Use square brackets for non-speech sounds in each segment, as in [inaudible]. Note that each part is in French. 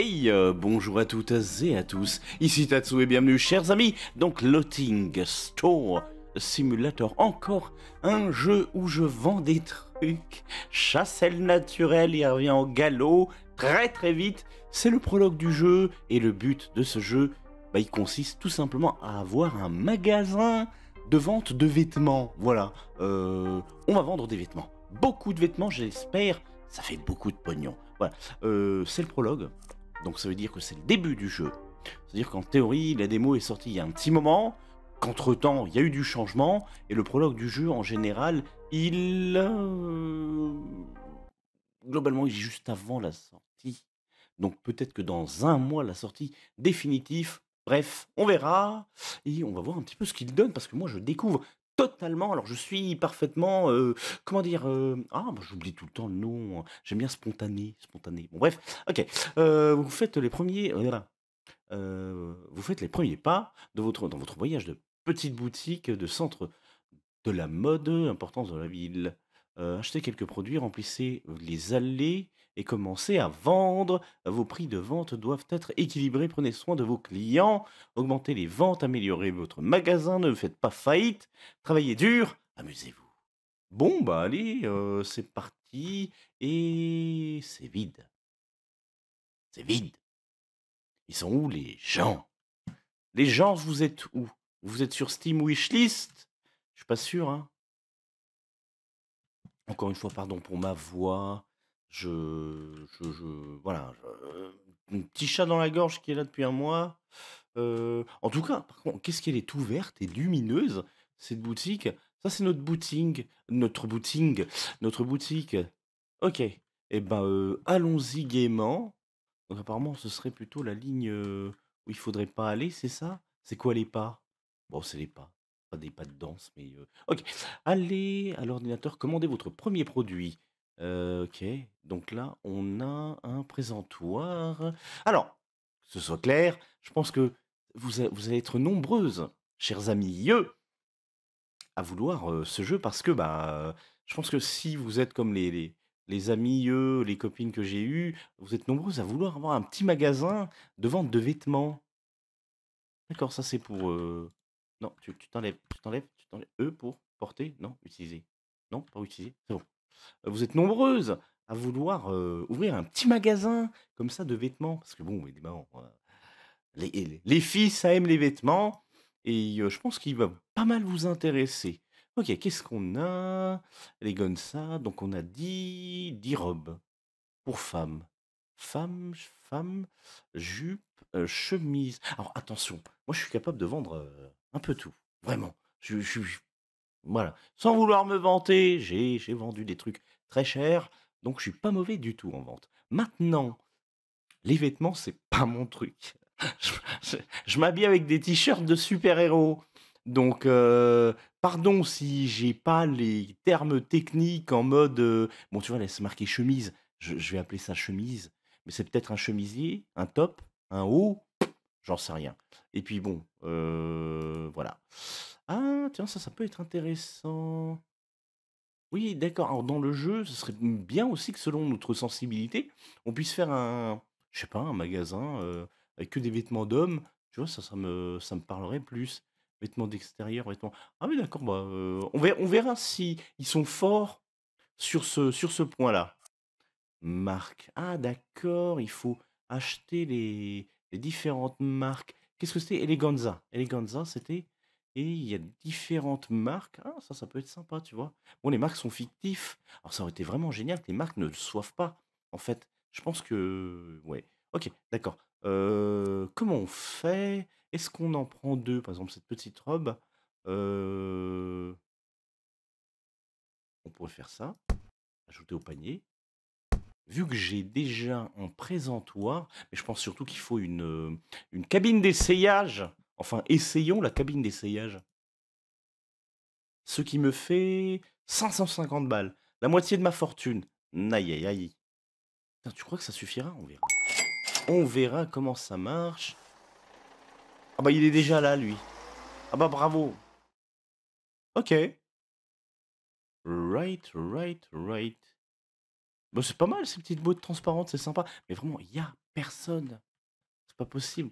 Euh, bonjour à toutes et à tous, ici Tatsu et bienvenue chers amis donc loting Store Simulator, encore un jeu où je vends des trucs, chassel naturel, il revient au galop très très vite, c'est le prologue du jeu et le but de ce jeu, bah, il consiste tout simplement à avoir un magasin de vente de vêtements, voilà, euh, on va vendre des vêtements, beaucoup de vêtements j'espère, ça fait beaucoup de pognon. Voilà, euh, c'est le prologue. Donc ça veut dire que c'est le début du jeu. C'est-à-dire qu'en théorie, la démo est sortie il y a un petit moment, qu'entre-temps, il y a eu du changement, et le prologue du jeu, en général, il... Euh, globalement, il est juste avant la sortie. Donc peut-être que dans un mois, la sortie définitive, bref, on verra, et on va voir un petit peu ce qu'il donne, parce que moi, je découvre totalement. Alors, je suis parfaitement. Euh, comment dire euh, Ah, bah, j'oublie tout le temps le nom. Hein. J'aime bien spontané. Spontané. Bon, bref. Ok. Euh, vous faites les premiers. Oh vous faites les premiers pas de votre, dans votre voyage de petite boutique, de centre de la mode, importance de la ville. achetez quelques produits, remplissez les allées et commencez à vendre. Vos prix de vente doivent être équilibrés. Prenez soin de vos clients, augmentez les ventes, améliorez votre magasin, ne faites pas faillite, travaillez dur, amusez-vous. Bon, bah allez, euh, c'est parti. Et c'est vide. C'est vide. Ils sont où les gens Les gens, vous êtes où Vous êtes sur Steam Wishlist Je suis pas sûr, hein. Encore une fois, pardon pour ma voix. Je, je, je voilà, un petit chat dans la gorge qui est là depuis un mois. Euh, en tout cas, par contre, qu'est-ce qu'elle est ouverte et lumineuse cette boutique. Ça, c'est notre booting, notre booting, notre boutique. Ok. Eh ben, euh, allons-y gaiement. Donc, apparemment, ce serait plutôt la ligne euh, où il faudrait pas aller, c'est ça C'est quoi les pas Bon, c'est les pas. Pas des pas de danse, mais. Ok. Allez à l'ordinateur, commandez votre premier produit. Euh, ok, donc là, on a un présentoir. Alors, que ce soit clair, je pense que vous, allez être nombreuses, chers amis, eux à vouloir ce jeu parce que bah, je pense que si vous êtes comme les, les, amis, eux les copines que j'ai eues, vous êtes nombreuses à vouloir avoir un petit magasin de vente de vêtements. D'accord, ça c'est pour. Non, tu t'enlèves, tu t'enlèves, tu t'enlèves. Eux pour porter Non, utiliser. Non, pas utiliser, c'est bon vous êtes nombreuses à vouloir ouvrir un petit magasin comme ça de vêtements. Parce que bon, évidemment, les, les, filles, ça aime les vêtements. Et je pense qu'il va pas mal vous intéresser. Ok, qu'est-ce qu'on a Les ça donc on a 10, 10 robes pour femmes. Femmes, femmes, jupes chemises. Alors attention, moi je suis capable de vendre un peu tout. Vraiment. je, voilà. Sans vouloir me vanter, j'ai, vendu des trucs très chers, donc je suis pas mauvais du tout en vente. Maintenant, les vêtements, c'est [laughs] pas mon truc. je, m'habille avec des t-shirts de super-héros. Donc, euh, pardon si j'ai pas les termes techniques en mode. Euh, bon, tu vois, là, c'est marqué chemise. Je, vais appeler ça chemise. Mais c'est peut-être un chemisier, un top, un haut. J'en sais rien. Et puis, bon, euh, voilà. Ah, tiens, ça, ça peut être intéressant. Oui, d'accord. Alors, dans le jeu, ce serait bien aussi que selon notre sensibilité, on puisse faire un, je sais pas, un magasin euh, avec que des vêtements d'hommes. Tu vois, ça, ça me, ça me parlerait plus. Vêtements d'extérieur, vêtements. Ah mais d'accord. Bah, euh, on verra, on si ils sont forts sur ce, sur ce point-là. Marque. Ah, d'accord. Il faut acheter les, les différentes marques. Qu'est-ce que c'était Eleganza. Eleganza, c'était et il y a différentes marques. Ah, ça, ça peut être sympa, tu vois. Bon, les marques sont fictives. Alors, ça aurait été vraiment génial que les marques ne le soient pas, en fait. Je pense que. Ouais. Ok, d'accord. Euh, comment on fait Est-ce qu'on en prend deux Par exemple, cette petite robe. Euh, on pourrait faire ça. Ajouter au panier. Vu que j'ai déjà un présentoir, mais je pense surtout qu'il faut une, euh, une cabine d'essayage. Enfin, essayons la cabine d'essayage. Ce qui me fait 550 balles, la moitié de ma fortune. Aïe aïe aïe. tu crois que ça suffira On verra. On verra comment ça marche. Ah bah il est déjà là, lui. Ah bah bravo. Ok. Right, right, right. Bah, c'est pas mal ces petites boîtes transparentes, c'est sympa. Mais vraiment, il n'y a personne. C'est pas possible.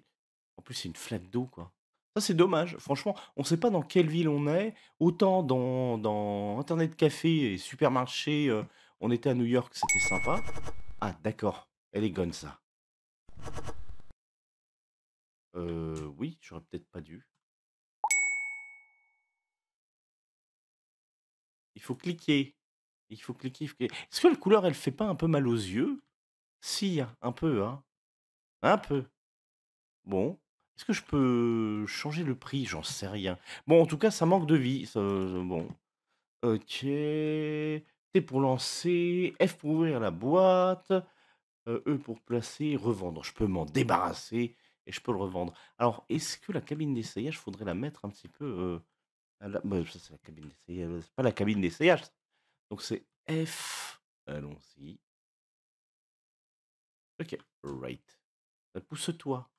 En plus, c'est une flaque d'eau, quoi c'est dommage. Franchement, on sait pas dans quelle ville on est. Autant dans, dans Internet Café et supermarché, euh, on était à New York, c'était sympa. Ah, d'accord. Elle est gone ça. Euh, oui, j'aurais peut-être pas dû. Il faut cliquer. Il faut cliquer. cliquer. Est-ce que la couleur, elle fait pas un peu mal aux yeux Si, un peu, hein. Un peu. Bon, est-ce que je peux changer le prix? J'en sais rien. Bon, en tout cas, ça manque de vie. Euh, bon. Ok. T pour lancer, F pour ouvrir la boîte, euh, E pour placer, revendre. Je peux m'en débarrasser et je peux le revendre. Alors, est-ce que la cabine d'essayage, faudrait la mettre un petit peu euh, bah, ça, c'est la cabine d'essayage. C'est pas la cabine d'essayage. Donc, c'est F. Allons-y. Ok, right. Bah, pousse-toi.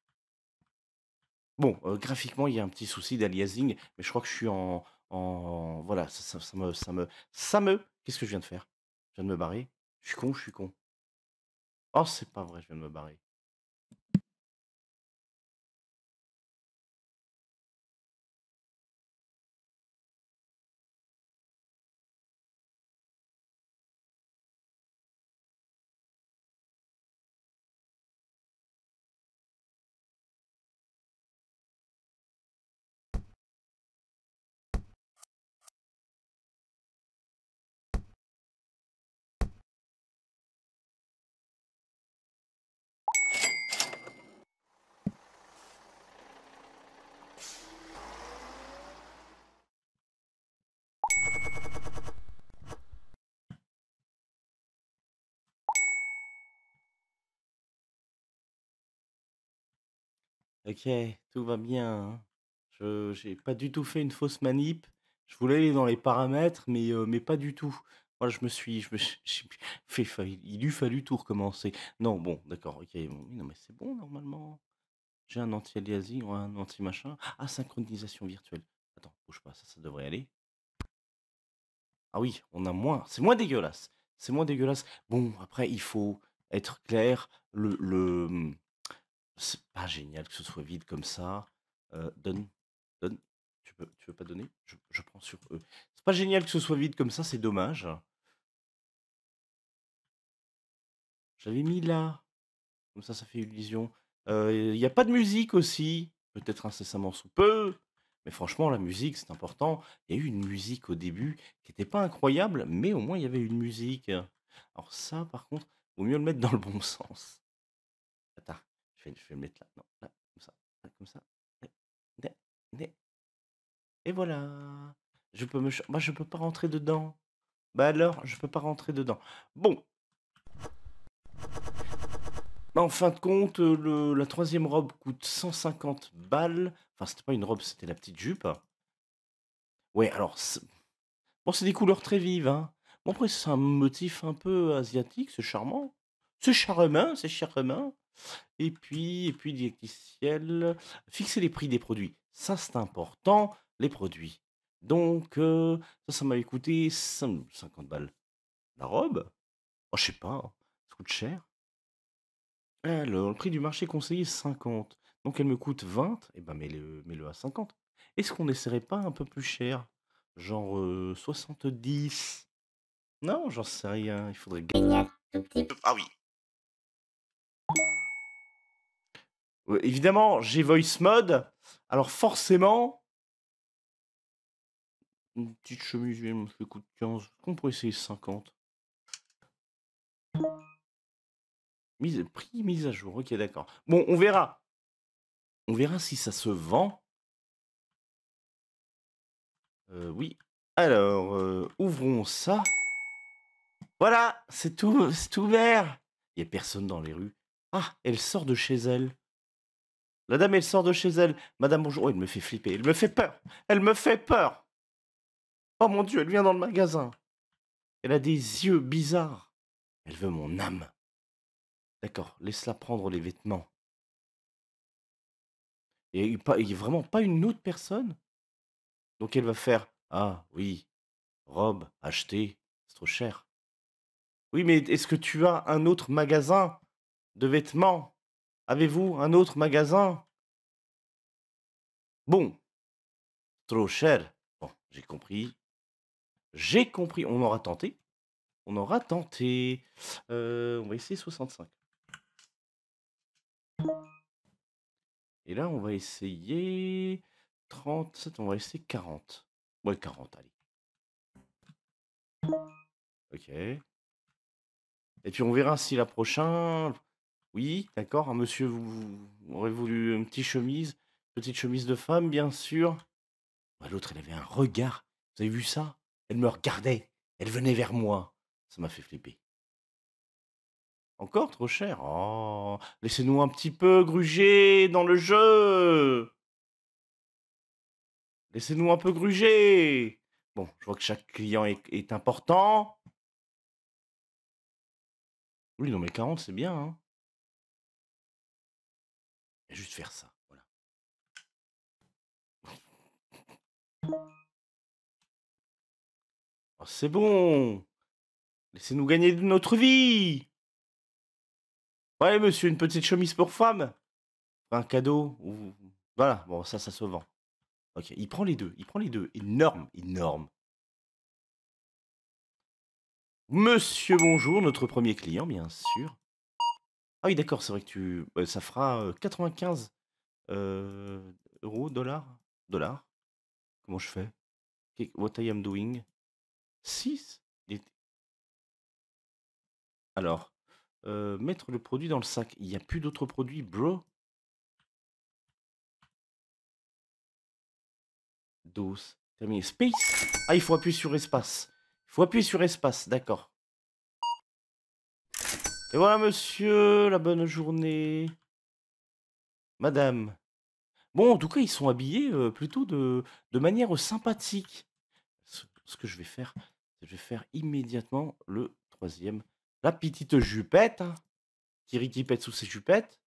Bon, euh, graphiquement, il y a un petit souci d'aliasing, mais je crois que je suis en en voilà, ça me ça me ça me qu'est-ce que je viens de faire? Je viens de me barrer? Je suis con, je suis con. Oh, c'est pas vrai, je viens de me barrer. OK, tout va bien, hein. Je j'ai pas du tout fait une fausse manip. Je voulais aller dans les paramètres, mais mais pas du tout. Moi, je me suis je me [laughs] fait il, il eût fallu tout recommencer. Non, bon, d'accord, OK, non, mais c'est bon normalement. J'ai un anti-aliasing ou un anti-machin. Ah, synchronisation virtuelle. Attends, bouge pas, ça, ça devrait aller. Ah oui, on a moins c'est moins dégueulasse. C'est moins dégueulasse. Bon, après, il faut être clair, le le, mmh, c'est pas génial que ce soit vide comme ça. Euh, donne, donne. Tu veux, tu pas donner je, prends sur eux. C'est pas génial que ce soit vide comme ça, c'est dommage. J'avais mis là. Comme ça, ça fait illusion. Euh, il n'y a pas de musique aussi. Peut-être incessamment sous peu. Mais franchement, la musique, c'est important. Il y a eu une musique au début qui n'était pas incroyable, mais au moins il y avait une musique. Alors ça, par contre, vaut mieux le mettre dans le bon [laughs] sens. Attends je vais le mettre là, non, là, comme ça, comme ça. Et voilà. Je peux me, moi, je peux pas rentrer dedans. Bah alors, je peux pas rentrer dedans. Bon. Bah, en fin de compte, le, la troisième robe coûte 150 balles. Enfin, c'était pas une robe, c'était la petite jupe. Ouais, alors. Bon, c'est des couleurs très vives. Hein. Bon, après, c'est un motif un peu asiatique, c'est charmant. C'est charmant, c'est charmant. Et puis, et puis directiciel, fixer les prix des produits. Ça, c'est important, les produits. Donc, euh, ça, ça m'avait coûté 50 balles. La robe Oh, je sais pas, hein. ça coûte cher. Alors, le prix du marché conseillé, 50. Donc, elle me coûte 20. Eh ben, mets-le, mets-le à 50. Est-ce qu'on n'essaierait pas un peu plus cher Genre 70 euh, Non, j'en sais rien. Il faudrait gagner. Ah oui, Euh, évidemment, j'ai voice mode. Alors forcément, une petite chemise, je me fais coup de 15. Qu'on pourrait essayer 50. prix, mise à jour. Ok, d'accord. Bon, on verra. On verra si ça se vend. Euh, oui. Alors, euh, ouvrons ça. Voilà, c'est tout, c'est ouvert. Il n'y a personne dans les rues. Ah, elle sort de chez elle. La dame, elle sort de chez elle. Madame, bonjour. Oh, elle me fait flipper. Elle me fait peur. Elle me fait peur. Oh mon Dieu, elle vient dans le magasin. Elle a des yeux bizarres. Elle veut mon âme. D'accord, laisse-la prendre les vêtements. Et il n'y a vraiment pas une autre personne. Donc elle va faire Ah oui, robe, achetée, c'est trop cher. Oui, mais est-ce que tu as un autre magasin de vêtements Avez-vous un autre magasin Bon. Trop cher. Bon, j'ai compris. J'ai compris. On aura tenté. On aura tenté. Euh, on va essayer 65. Et là, on va essayer 37. On va essayer 40. Ouais, 40, allez. Ok. Et puis on verra si la prochaine... Oui, d'accord, un monsieur vous, aurez voulu une petite chemise, petite chemise de femme, bien sûr. Bah, l'autre, elle avait un regard. Vous avez vu ça Elle me regardait. Elle venait vers moi. Ça m'a fait flipper. Encore trop cher Oh Laissez-nous un petit peu gruger dans le jeu Laissez-nous un peu gruger Bon, je vois que chaque client est, important. Oui, non mais 40, c'est bien. Hein faire ça. Voilà. Oh, c'est bon. Laissez-nous gagner de notre vie. Ouais, monsieur, une petite chemise pour femme. Un cadeau. Ou... Voilà, bon, ça, ça se vend. Ok, il prend les deux. Il prend les deux. Énorme, énorme. Monsieur, bonjour, notre premier client, bien sûr. Ah oui, d'accord, c'est vrai que tu bah, ça fera, 95, euros, dollars? Dollars? Comment je fais? what I am doing? 6? Alors, mettre le produit dans le sac. Il n'y a plus d'autres produits, bro? dose terminé. Space? Ah, il faut appuyer sur espace. Il faut appuyer sur espace, d'accord. Et voilà, monsieur, la bonne journée. Madame. Bon, en tout cas, ils sont habillés euh, plutôt de, de manière sympathique. Ce, que je vais faire, c'est je vais faire immédiatement le troisième. La petite jupette, qui, hein. qui pète sous ses jupettes.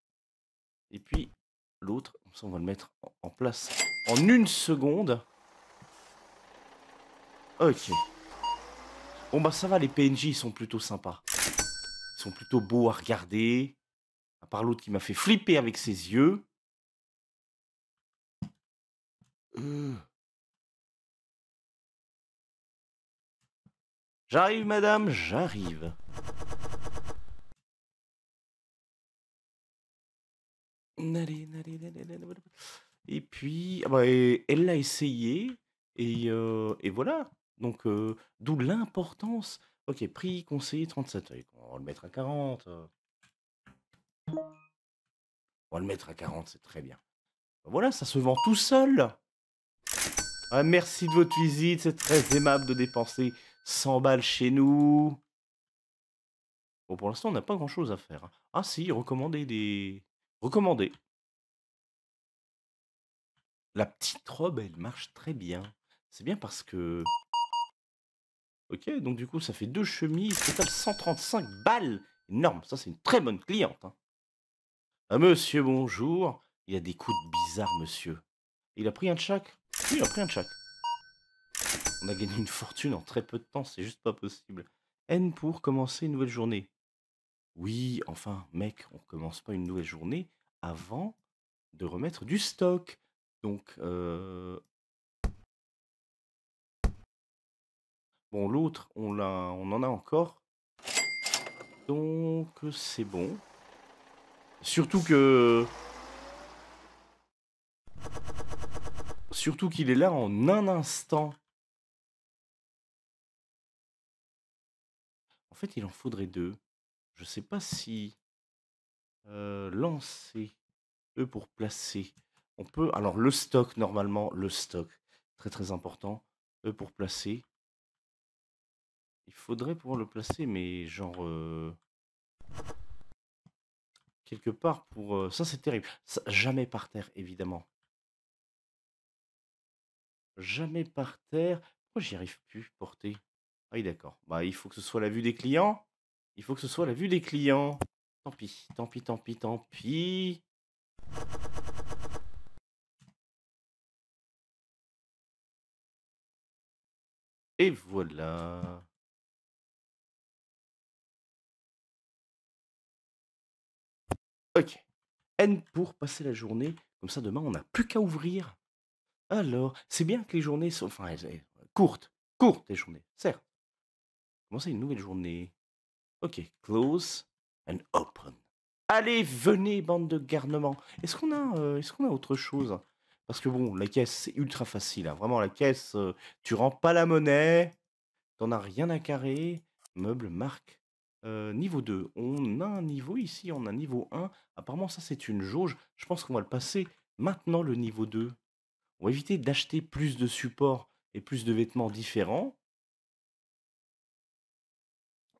Et puis l'autre, on va le mettre en, en place en une seconde. Ok. Bon bah ça va, les PNJ ils sont plutôt sympas sont plutôt beaux à regarder, à part l'autre qui m'a fait flipper avec ses yeux. Euh. J'arrive, madame, j'arrive. Et puis, ah bah, elle l'a essayé, et, euh, et, voilà. Donc, euh, d'où l'importance Ok, prix conseiller 37. On va le mettre à 40. Euh. On va le mettre à 40, c'est très bien. Ben voilà, ça se vend tout seul. Ah, merci de votre visite, c'est très aimable de dépenser 100 balles chez nous. Bon, pour l'instant, on n'a pas grand-chose à faire. Hein. Ah si, recommander des... Recommander. La petite robe, elle marche très bien. C'est bien parce que Ok, donc du coup, ça fait deux chemises, total 135 balles. Énorme, ça c'est une très bonne cliente. Hein. Ah, monsieur, bonjour. Il a des coups de bizarre, monsieur. Il a pris un de chaque Oui, il a pris un de chaque. On a gagné une fortune en très peu de temps, c'est juste pas possible. N pour commencer une nouvelle journée. Oui, enfin, mec, on commence pas une nouvelle journée avant de remettre du stock. Donc, euh, Bon, l'autre, on, on en a encore. Donc, c'est bon. Surtout que... Surtout qu'il est là en un instant. En fait, il en faudrait deux. Je sais pas si... Euh, lancer, E pour placer. On peut... Alors, le stock, normalement, le stock. Très, très important. E pour placer. Il faudrait pouvoir le placer, mais genre... Euh, quelque part pour... Euh, ça, c'est terrible. jamais par terre, évidemment. Jamais par terre. moi j'y arrive plus porter Ah oui, d'accord. Bah, il faut que ce soit la vue des clients. Il faut que ce soit la vue des clients. Tant pis, tant pis, tant pis, tant pis. Et voilà. Ok. N pour passer la journée. Comme ça, demain, on n'a plus qu'à ouvrir. Alors, c'est bien que les journées sont. Enfin, courtes. Courtes, les journées, certes. c'est une nouvelle journée. Ok, close and open. Allez, venez, bande de garnements. Est-ce qu'on a, euh, est-ce qu'on a autre chose Parce que bon, la caisse, c'est ultra facile. Hein. Vraiment, la caisse, euh, tu rends pas la monnaie. T'en as rien à carrer. Meuble, marque. Euh, niveau 2, on a un niveau ici, on a un niveau 1. Apparemment, ça, c'est une jauge. Je pense qu'on va le passer maintenant, le niveau 2. On va éviter d'acheter plus de supports et plus de vêtements différents.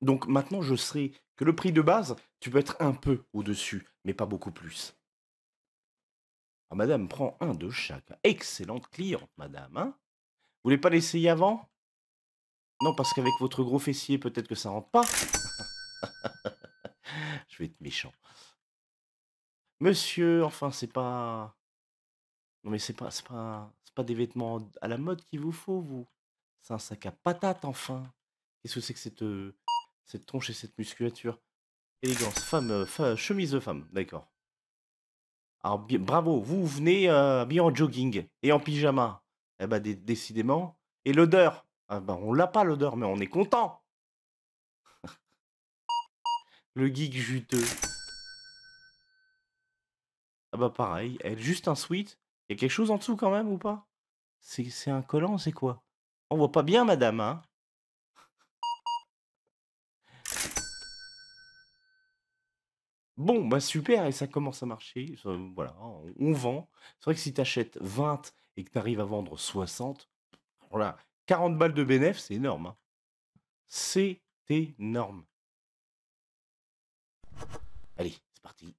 Donc maintenant, je serai... que le prix de base, tu peux être un peu au-dessus, mais pas beaucoup plus. Ah, madame, prends un de chaque. Excellente cliente, madame. Hein Vous voulez pas l'essayer avant Non, parce qu'avec votre gros fessier, peut-être que ça rentre pas. [laughs] je vais être méchant. Monsieur, enfin, c'est pas. Non, mais c'est pas, c'est pas, c'est pas des vêtements à la mode qu'il vous faut, vous. C'est un sac à patates, enfin. Qu'est-ce que c'est que cette, euh, cette tronche et cette musculature Élégance, femme, euh, chemise de femme, d'accord. Alors, bravo, vous venez euh, bien en jogging et en pyjama. Eh ben, décidément. Et l'odeur ah ben, on l'a pas l'odeur, mais on est content le geek juteux. Ah bah pareil, elle juste un sweet. Il y a quelque chose en dessous quand même ou pas C'est un collant, c'est quoi On voit pas bien madame, hein Bon, bah super, et ça commence à marcher. Voilà, on vend. C'est vrai que si t'achètes 20 et que t'arrives à vendre 60, voilà, 40 balles de bénéf, c'est énorme. Hein. C'est énorme. Allez, c'est parti.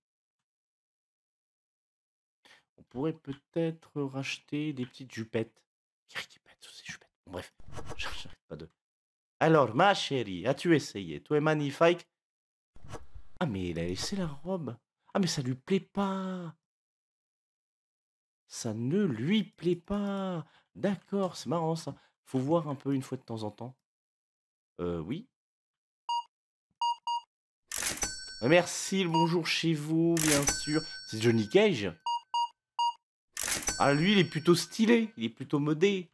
On pourrait peut-être racheter des petites jupettes. ces jupettes. bref, [laughs] j'arrête pas de. Alors, ma chérie, as-tu essayé Toi es magnifique. Ah, mais il a laissé la robe. Ah, mais ça lui plaît pas. Ça ne lui plaît pas. D'accord, c'est marrant ça. Faut voir un peu une fois de temps en temps. Euh, oui. Euh, merci, bonjour chez vous, bien sûr. C'est Johnny Cage. Ah, lui, il est plutôt stylé, il est plutôt modé.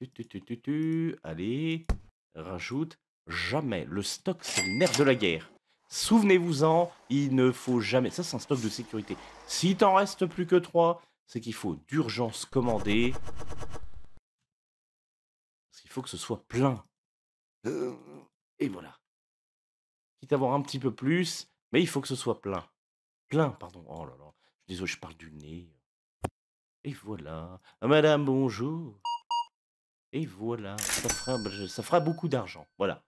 Tu, tu, tu, Allez, rajoute jamais. Le stock, c'est le nerf de la guerre. Souvenez-vous-en, il ne faut jamais... Ça, c'est un stock de sécurité. S'il t'en reste plus que trois, c'est qu'il faut d'urgence commander. Parce qu'il faut que ce soit plein. Euh, et voilà avoir un petit peu plus, mais il faut que ce soit plein. Plein, pardon. Oh là là, je désolé, je parle du nez. Et voilà. Ah, madame, bonjour. Et voilà. Ça fera, bah, ça fera beaucoup d'argent. Voilà.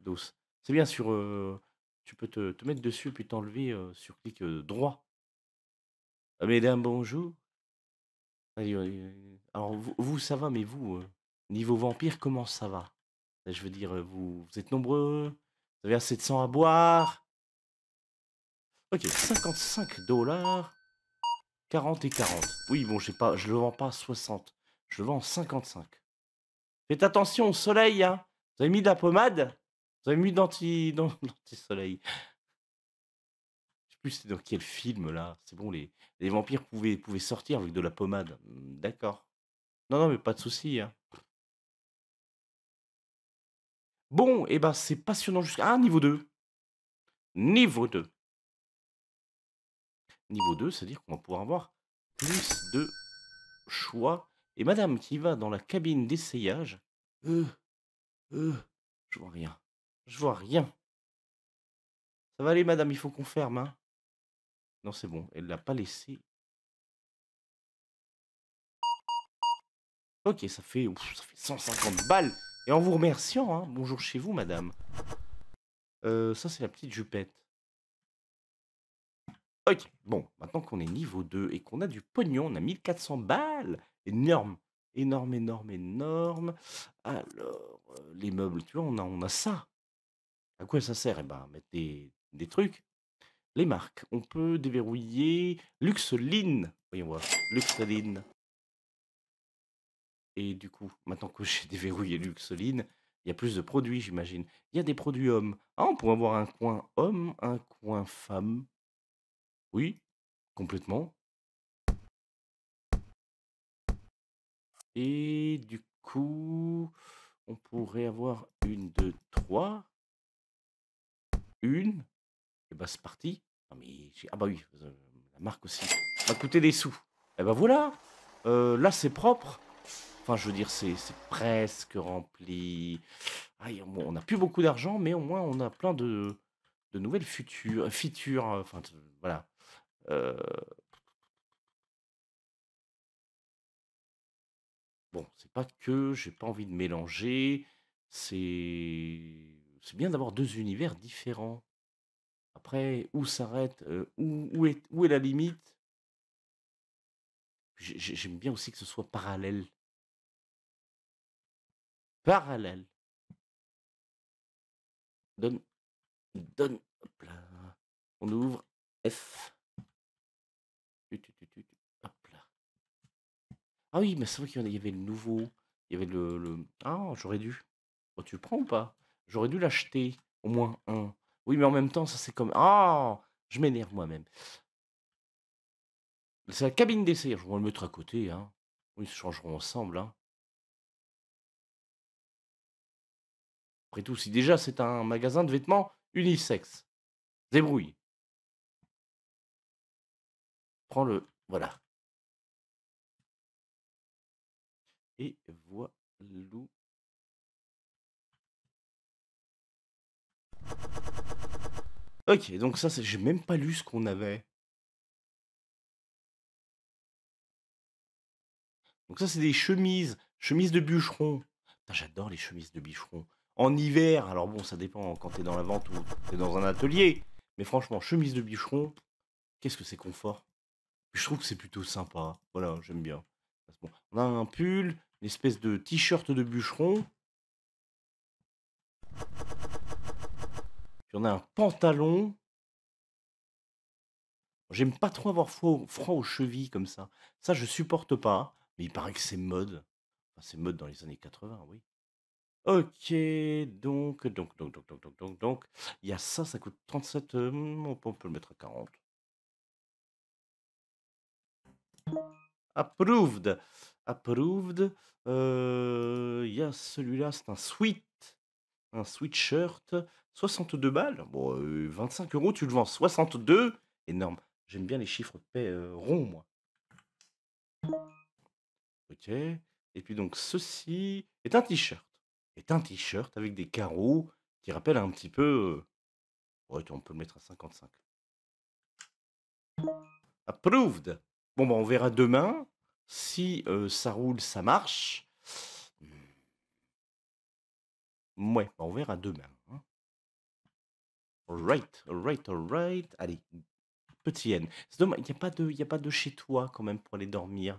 Douce. C'est bien sur. Euh, tu peux te, mettre dessus puis t'enlever euh, sur clic euh, droit. Ah, madame bonjour. Alors, vous, ça va, mais vous, niveau vampire, comment ça va je veux dire, vous, êtes nombreux, vous avez assez de sang à boire. Ok, 55 dollars, 40 et 40. Oui, bon, pas, je le vends pas à 60, je le vends 55. Faites attention au soleil, hein. Vous avez mis de la pommade Vous avez mis d'anti-soleil Je sais plus dans quel film là C'est bon, les, les vampires pouvaient, pouvaient sortir avec de la pommade. Mmh, d'accord. Non, non, mais pas de souci. Hein. Bon, et eh bah ben, c'est passionnant jusqu'à un niveau 2. Niveau 2. Niveau 2, c'est-à-dire qu'on va pouvoir avoir plus de choix. Et madame qui va dans la cabine d'essayage. euh, euh je vois rien. Je vois rien. Ça va aller, madame, il faut qu'on ferme. Hein. non, c'est bon, elle l'a pas laissé. Ok, ça fait, ouf, ça fait 150 balles. Et en vous remerciant, hein, bonjour chez vous, madame. Euh, ça, c'est la petite jupette. Ok, bon, maintenant qu'on est niveau 2 et qu'on a du pognon, on a 1400 balles. Énorme, énorme, énorme, énorme. Alors, euh, les meubles, tu vois, on a, on a ça. À quoi ça sert Eh ben, mettre des, trucs. Les marques. On peut déverrouiller Luxeline. Voyons voir. Luxeline. Et du coup, maintenant que j'ai déverrouillé Luxoline, il y a plus de produits, j'imagine. Il y a des produits hommes. Ah, on pourrait avoir un coin homme, un coin femme. Oui, complètement. Et du coup, on pourrait avoir une, deux, trois. Une. Et eh bah, ben, c'est parti. Non, ah, mais ah bah oui, euh, la marque aussi. Ça va coûter des sous. Et eh bah ben, voilà. Euh, là, c'est propre. Enfin, je veux dire, c'est presque rempli. Ah, on n'a plus beaucoup d'argent, mais au moins on a plein de, nouvelles futures, euh, features. Euh, enfin, voilà. Euh. bon, c'est pas que j'ai pas envie de mélanger. C'est bien d'avoir deux univers différents. Après, où s'arrête, où, est, où est la limite J'aime bien aussi que ce soit parallèle parallèle. Donne, donne, On ouvre F. Hop là. Ah oui, mais c'est vrai qu'il y avait le nouveau. Il y avait le. Ah, j'aurais dû. Oh, tu le prends ou pas J'aurais dû l'acheter, au moins un. Oui, mais en même temps, ça c'est comme. Ah Je m'énerve moi-même. C'est la cabine d'essai. Je vais le mettre à côté. Hein. Ils se changeront ensemble. Hein. Après tout, si déjà c'est un magasin de vêtements unisexe, débrouille. Prends le. Voilà. Et voilà. Ok, donc ça, j'ai même pas lu ce qu'on avait. Donc ça, c'est des chemises, chemises de bûcheron. J'adore les chemises de bûcheron en hiver, alors bon, ça dépend quand t'es dans la vente ou t'es dans un atelier, mais franchement, chemise de bûcheron, qu'est-ce que c'est confort. je trouve que c'est plutôt sympa. Voilà, j'aime bien. on a un pull, une espèce de t-shirt de bûcheron. Puis on a un pantalon. J'aime pas trop avoir froid, aux chevilles comme ça. Ça, je supporte pas. Mais il paraît que c'est mode. c'est mode dans les années 80, oui. OK, donc donc donc donc donc donc donc donc, il y a ça, ça coûte 37, euh, on peut le mettre à 40. Approved, approved, euh, il y a celui-là, c'est un sweat, un sweatshirt, 62 balles. Bon, 25 euh, euros, tu le vends 62? Énorme. J'aime bien les chiffres de ronds, moi. OK et puis donc ceci est un t-shirt est un t-shirt avec des carreaux qui rappelle un petit peu. Ouais, on peut le mettre à 55. Approved. Bon, bah, on verra demain si ça roule, ça marche. Mmh. Ouais, bah, on verra demain. Hein. Alright, alright, alright. Allez, petit N. C'est il n'y a, pas de, a pas de chez toi quand même pour aller dormir.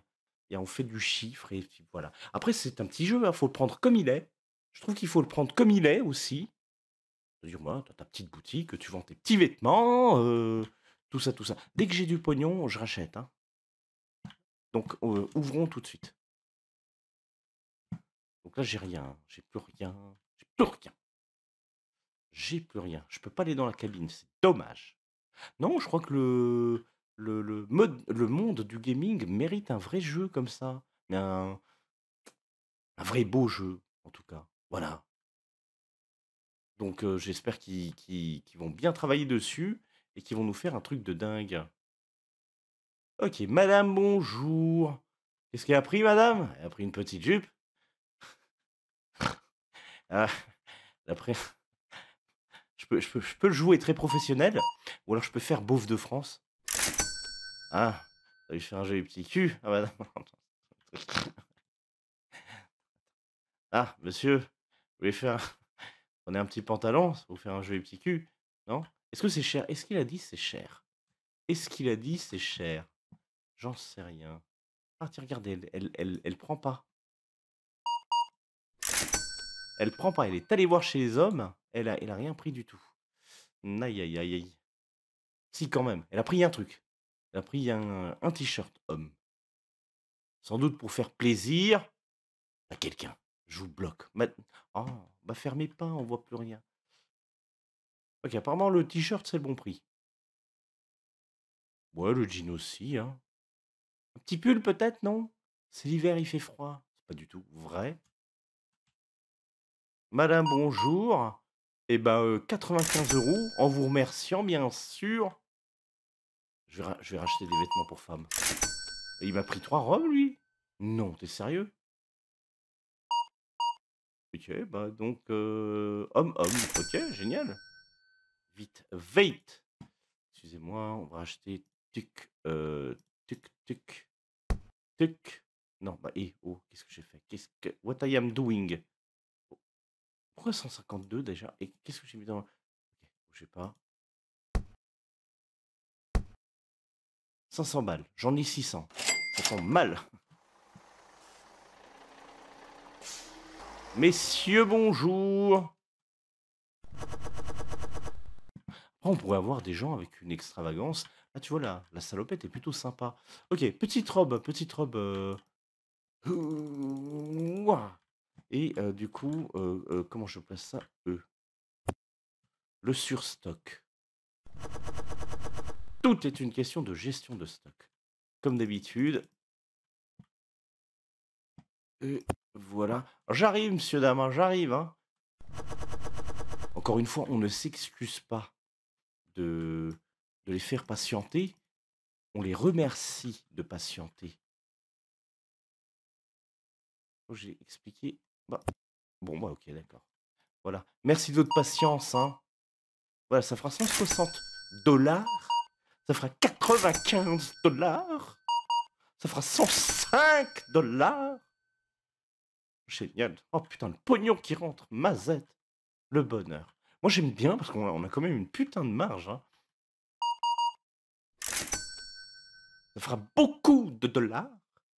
Et on fait du chiffre et voilà. Après, c'est un petit jeu, il hein, faut le prendre comme il est. Je trouve qu'il faut le prendre comme il est aussi. Dire, moi, bah, ta petite boutique, tu vends tes petits vêtements, euh, tout ça, tout ça. Dès que j'ai du pognon, je rachète. Hein. Donc, euh, ouvrons tout de suite. Donc là, j'ai rien, j'ai plus rien, j'ai plus rien. J'ai plus rien. Je peux pas aller dans la cabine, c'est dommage. Non, je crois que le, le, le monde du gaming mérite un vrai jeu comme ça. un, un vrai beau jeu, en tout cas. Voilà. Donc j'espère qu'ils vont bien travailler dessus et qu'ils vont nous faire un truc de dingue. OK, madame, bonjour. Qu'est-ce qu'elle a pris madame? Elle a pris une petite jupe. [laughs] Ah, d'après. je peux le jouer très professionnel ou alors je peux faire beauf de France. Ah, ça lui fait un joli petit cul. Ah madame [laughs] Ah, monsieur. Vous voulez faire. [laughs] Prenez un petit pantalon, ça vous fait un jeu des petit cul, non Est-ce que c'est cher Est-ce qu'il a dit c'est cher Est-ce qu'il a dit c'est cher J'en sais rien. Ah, tiens, regardez, elle, elle, elle, prend pas. Elle prend pas, elle est allée voir chez les hommes, elle a, elle a rien pris du tout. Aïe, aïe, aïe, aïe. Si, quand même, elle a pris un truc. Elle a pris un, un t-shirt homme. Sans doute pour faire plaisir à quelqu'un. Je vous bloque. Bah, oh, bah fermez pas, on voit plus rien. Ok, apparemment le t-shirt c'est le bon prix. Ouais, le jean aussi, hein. Un petit pull peut-être, non C'est l'hiver, il fait froid. C'est pas du tout vrai. Madame, bonjour. Eh ben, 95 euh, euros, en vous remerciant, bien sûr. Je vais, racheter des vêtements pour femmes. il m'a pris trois robes, lui Non, t'es sérieux Ok, bah donc euh, homme, homme. Ok, génial. Vite, vite. Excusez-moi, on va acheter tuc, euh, tuc, tuc, tuc. Non, bah et oh, qu'est-ce que j'ai fait Qu'est-ce que What I am doing Pourquoi 152 déjà Et qu'est-ce que j'ai mis dans Ok, sais pas. 500 balles. J'en ai 600. Ça tombe mal. Messieurs, bonjour. on pourrait avoir des gens avec une extravagance. Ah, tu vois, la, la salopette est plutôt sympa. Ok, petite robe, petite robe. Euh, Et euh, du coup, euh, comment je place ça e? Le surstock. Tout est une question de gestion de stock. Comme d'habitude. Voilà. J'arrive, monsieur, dame, hein, j'arrive. Hein. Encore une fois, on ne s'excuse pas de, les faire patienter. On les remercie de patienter. Oh, j'ai expliqué. Bah, bon, bah, ok, d'accord. Voilà. Merci de votre patience. Hein. Voilà, ça fera 160 dollars. Ça fera 95 dollars. Ça fera 105 dollars. Oh putain, le pognon qui rentre, mazette. Le bonheur. Moi j'aime bien parce qu'on a, quand même une putain de marge. Hein. Ça fera beaucoup de dollars.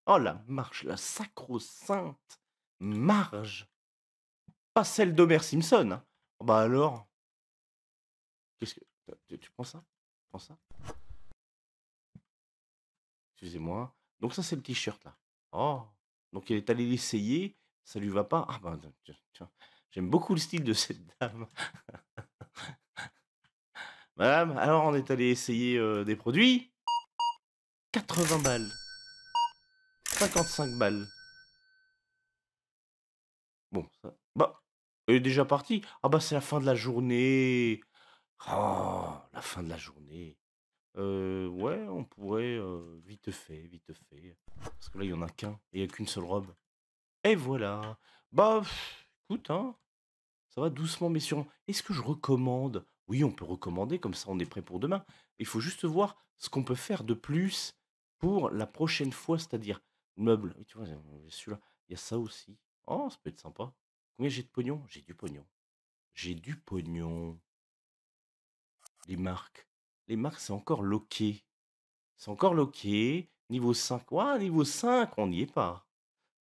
Oh la marge, la sacro-sainte marge. Pas celle d'Homer Simpson. Hein. Oh, bah alors. Qu'est-ce que. Tu, tu prends ça Tu prends ça Excusez-moi. Donc ça c'est le t-shirt là. Oh. Donc il est allé l'essayer ça lui va pas. Ah ben, j'aime beaucoup le style de cette [laughs] dame. Madame, alors on est allé essayer euh, des produits. 80 balles. 55 balles. Bon, ça. Bah, elle est déjà partie. Ah bah, c'est la fin de la journée. Oh, la fin de la journée. Euh, ouais, on pourrait euh, vite fait, vite fait. Parce que là, il n'y en a qu'un. il n'y a qu'une seule robe. Et voilà. Bah, écoute, hein, ça va doucement mais sûrement. Est-ce que je recommande Oui, on peut recommander, comme ça on est prêt pour demain. Il faut juste voir ce qu'on peut faire de plus pour la prochaine fois, c'est-à-dire meuble. tu vois, celui-là, il y a ça aussi. Oh, ça peut être sympa. Combien j'ai de pognon J'ai du pognon. J'ai du pognon. Les marques. Les marques, c'est encore loqué. C'est encore loqué. Niveau 5. Ouah, niveau 5, on n'y est pas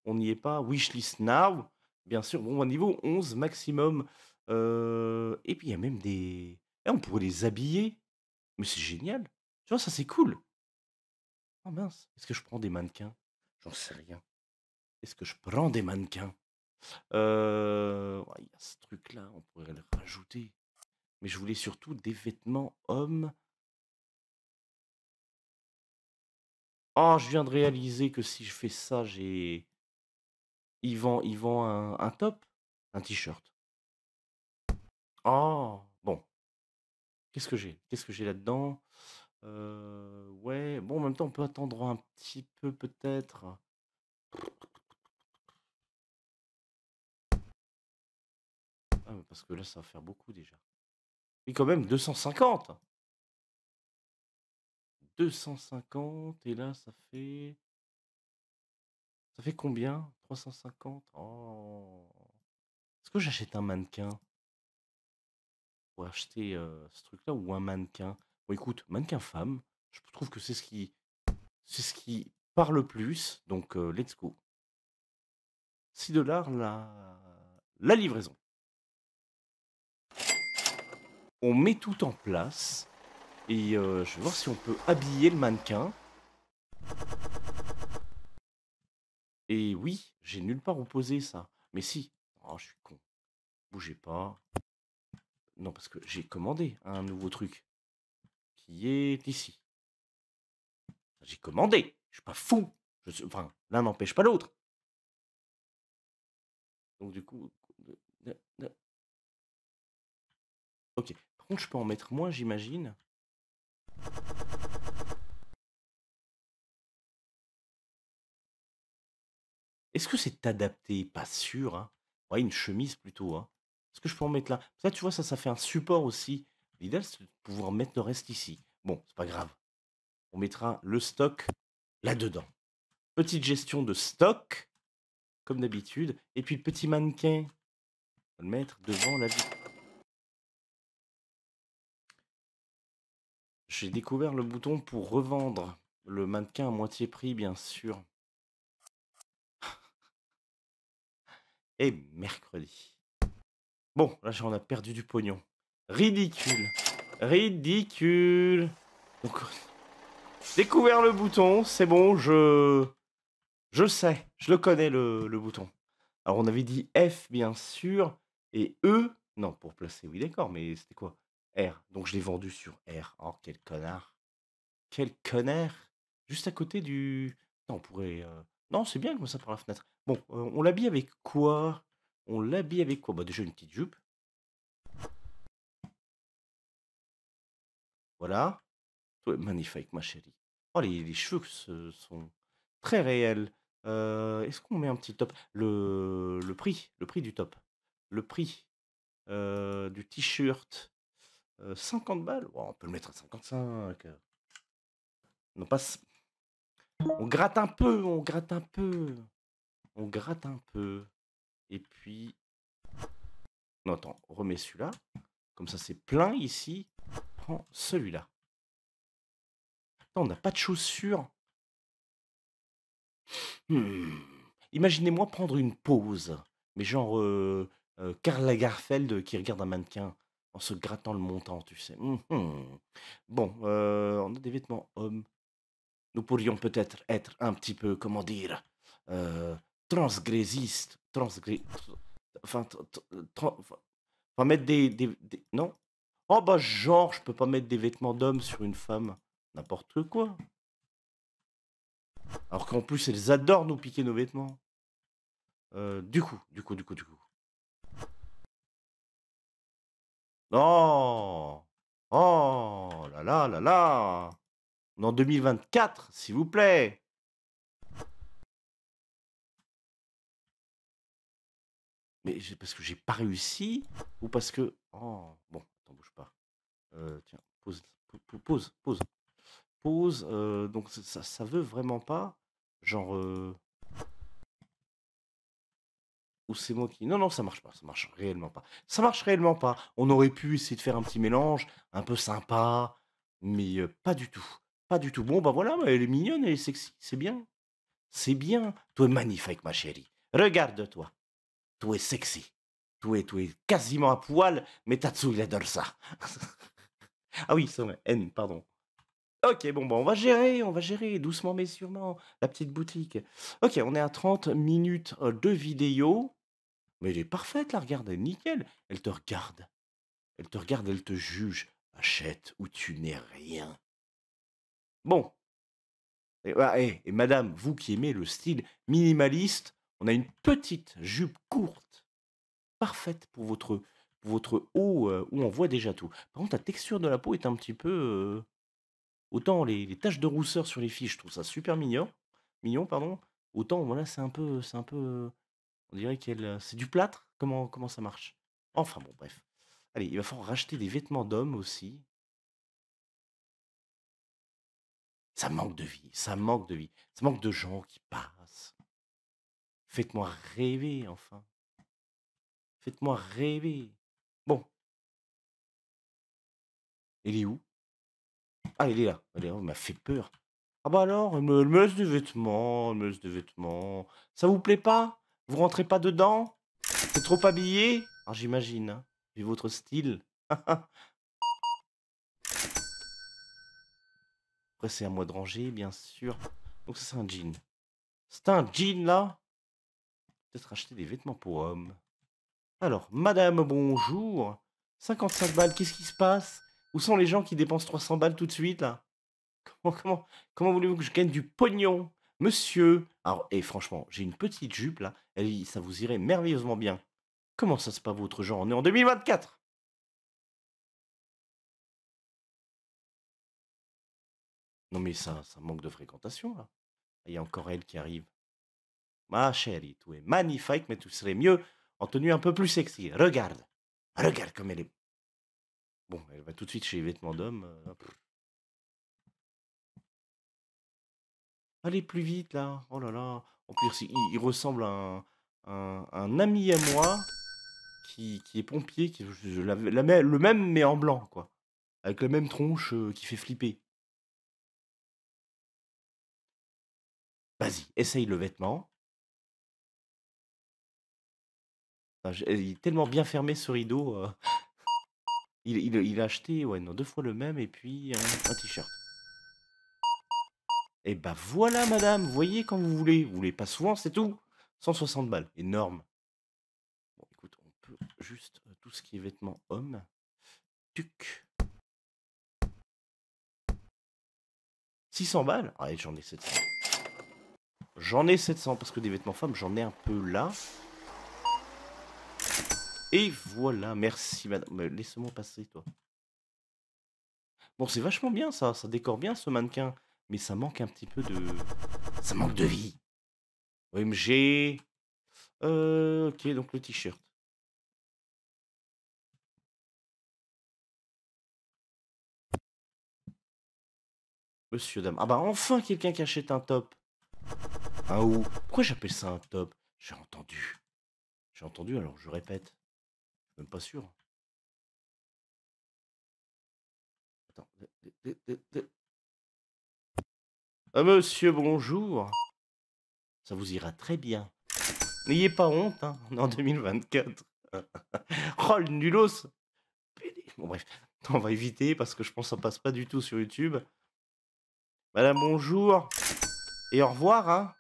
on n'y est pas. Wishlist Now, bien sûr, bon, niveau 11 maximum. et puis il y a même des. Eh, on pourrait les habiller. Mais c'est génial. Tu vois, ça c'est cool. Oh mince, est-ce que je prends des mannequins J'en sais rien. Est-ce que je prends des mannequins Il y a ce truc-là, on pourrait le rajouter. Mais je voulais surtout des vêtements hommes. Oh, je viens de réaliser que si je fais ça, j'ai il vend, un, top, un t-shirt. Oh, bon. Qu'est-ce que j'ai Qu'est-ce que j'ai là-dedans euh, Ouais, bon, en même temps, on peut attendre un petit peu peut-être. Ah, parce que là, ça va faire beaucoup déjà. Et quand même, 250 250, et là, ça fait... Ça fait combien 350. Oh. Est-ce que j'achète un mannequin pour acheter ce truc-là ou un mannequin Bon, écoute, mannequin femme, je trouve que c'est ce qui c'est ce qui parle le plus, donc let's go. 6 dollars la, la livraison. On met tout en place et je vais voir si on peut habiller le mannequin. Et oui, j'ai nulle part opposé ça. Mais si. Oh, je suis con. Bougez pas. Non, parce que j'ai commandé un nouveau truc qui est ici. J'ai commandé. Je suis pas fou. Je Enfin, l'un n'empêche pas l'autre. Donc du coup... Ok. Par contre, je peux en mettre moins, j'imagine. Est-ce que c'est adapté Pas sûr. Hein. Ouais, une chemise plutôt. Hein. Est-ce que je peux en mettre là Ça, tu vois, ça, ça fait un support aussi. L'idéal, c'est de pouvoir mettre le reste ici. Bon, c'est pas grave. On mettra le stock là-dedans. Petite gestion de stock, comme d'habitude. Et puis, petit mannequin. On va le mettre devant la vitre. J'ai découvert le bouton pour revendre le mannequin à moitié prix, bien sûr. et mercredi. Bon, là, on a perdu du pognon. Ridicule. Ridicule. [laughs] découvert le bouton, c'est bon, je... Je sais, je le connais, le, bouton. Alors, on avait dit F, bien sûr, et E. Non, pour placer, oui, d'accord, mais c'était quoi R. Donc, je l'ai vendu sur R. Oh, quel connard. Quel connard. Juste à côté du... Non, on pourrait... Euh, non, c'est bien comme ça par la fenêtre. Bon, on l'habille avec quoi On l'habille avec quoi Bah déjà une petite jupe. Voilà. Tout magnifique, ma chérie. Oh, les, les cheveux sont très réels. Est-ce qu'on met un petit top le, le, prix, le prix du top. Le prix du t-shirt. 50 balles On peut le mettre à 55. Non, pas... On gratte un peu, on gratte un peu on gratte un peu, et puis... Non, attends, on celui-là. Comme ça, c'est plein ici. Prends celui-là. on n'a pas de chaussures. Hmm. Imaginez-moi prendre une pause. Mais genre, Carl euh, euh, Karl Lagerfeld qui regarde un mannequin en se grattant le montant, tu sais. Hmm, hmm. Bon, euh, on a des vêtements hommes. Nous pourrions peut-être être un petit peu, comment dire, transgrésiste, transgré, enfin, enfin mettre des, non. Oh bah genre, je peux pas mettre des vêtements d'homme sur une femme, n'importe quoi. Alors qu'en plus, elles adorent nous piquer nos vêtements. Euh, du coup, du coup, du coup, du coup. Non oh! oh là là là là On est en 2024, s'il vous plaît parce que j'ai pas réussi ou parce que. Oh, bon, t'en bouge pas. Euh, tiens, pause, pause, pause. Pause, euh, donc ça, ça veut vraiment pas, genre. Euh, ou c'est moi qui. Non, non, ça marche pas, ça marche réellement pas. Ça marche réellement pas. On aurait pu essayer de faire un petit mélange, un peu sympa, mais pas du tout. Pas du tout. Bon, bah voilà, elle est mignonne, elle est sexy, c'est bien. C'est bien. Toi, magnifique, ma chérie. Regarde-toi tout est sexy. Tout est, quasiment à poil, mais Tatsu, il adore ça. [laughs] ah oui, c'est vrai, N, pardon. Ok, bon, bon, on va gérer, on va gérer doucement mais sûrement la petite boutique. Ok, on est à 30 minutes euh, de vidéo. Mais elle est parfaite, la regarde, elle est nickel. Elle te regarde. Elle te regarde, elle te juge. Achète ou tu n'es rien. Bon. et, ah, eh, madame, vous qui aimez le style minimaliste, on a une petite jupe courte, parfaite pour votre, votre haut euh, où on voit déjà tout. Par contre, la texture de la peau est un petit peu. Euh, autant les, taches de rousseur sur les fiches, je trouve ça super mignon. Mignon, pardon. Autant, voilà, c'est un peu. C'est un peu. On dirait qu'elle. Euh, c'est du plâtre comment, comment ça marche Enfin bon, bref. Allez, il va falloir racheter des vêtements d'hommes aussi. Ça manque de vie, ça manque de vie, ça manque de gens qui passent, Faites-moi rêver, enfin. Faites-moi rêver. Bon. Il est où Ah, il est là. Il m'a fait peur. Ah bah alors, elle me, de des vêtements, elle me vêtements. Ça vous plaît pas Vous rentrez pas dedans C'est trop habillé alors ah, j'imagine. Hein. votre style. [laughs] Après, c'est à moi de ranger, bien sûr. Donc, ça, c'est un jean. C'est un jean, là Peut-être acheter des vêtements pour hommes. Alors, madame, bonjour. 55 balles, qu'est-ce qui se passe Où sont les gens qui dépensent 300 balles tout de suite, là Comment, voulez-vous que je gagne du pognon Monsieur Alors, et eh, franchement, j'ai une petite jupe, là. Elle, ça vous irait merveilleusement bien. Comment ça, c'est pas votre genre On est en 2024 Non mais ça, ça manque de fréquentation là. Il y a encore elle qui arrive. Ma chérie, tu es magnifique, mais tu serais mieux en tenue un peu plus sexy. Regarde. Regarde comme elle est. Bon, elle va tout de suite chez les vêtements d'homme. Euh, Allez plus vite là. Oh là là. En plus, il, ressemble à un, ami à moi qui, est pompier, qui la, le même mais en blanc, quoi. Avec la même tronche euh, qui fait flipper. Vas-y, essaye le vêtement. il est tellement bien fermé ce rideau. Euh. Il, a acheté ouais, non, deux fois le même et puis un, t-shirt. Et bah voilà, madame, voyez quand vous voulez. Vous voulez pas souvent, c'est tout. 160 balles, énorme. Bon, écoute, on peut juste euh, tout ce qui est vêtements hommes. Tuc. 600 balles j'en ai 700. J'en ai 700 parce que des vêtements femmes, j'en ai un peu là. Et voilà, merci madame. Laisse-moi passer, toi. Bon, c'est vachement bien ça, ça décore bien ce mannequin, mais ça manque un petit peu de. Ça manque de vie. OMG. Euh, ok, donc le t-shirt. Monsieur, dame. Ah bah enfin quelqu'un qui achète un top. Un ah, ou. Pourquoi j'appelle ça un top J'ai entendu. J'ai entendu, alors je répète. Même pas sûr. Ah, monsieur, bonjour. Ça vous ira très bien. N'ayez pas honte, hein, [laughs] en 2024. [laughs] oh, le nulos Bon, bref, [laughs] on va éviter parce que je pense ça passe pas du tout sur YouTube. Madame, bonjour et au revoir. Hein.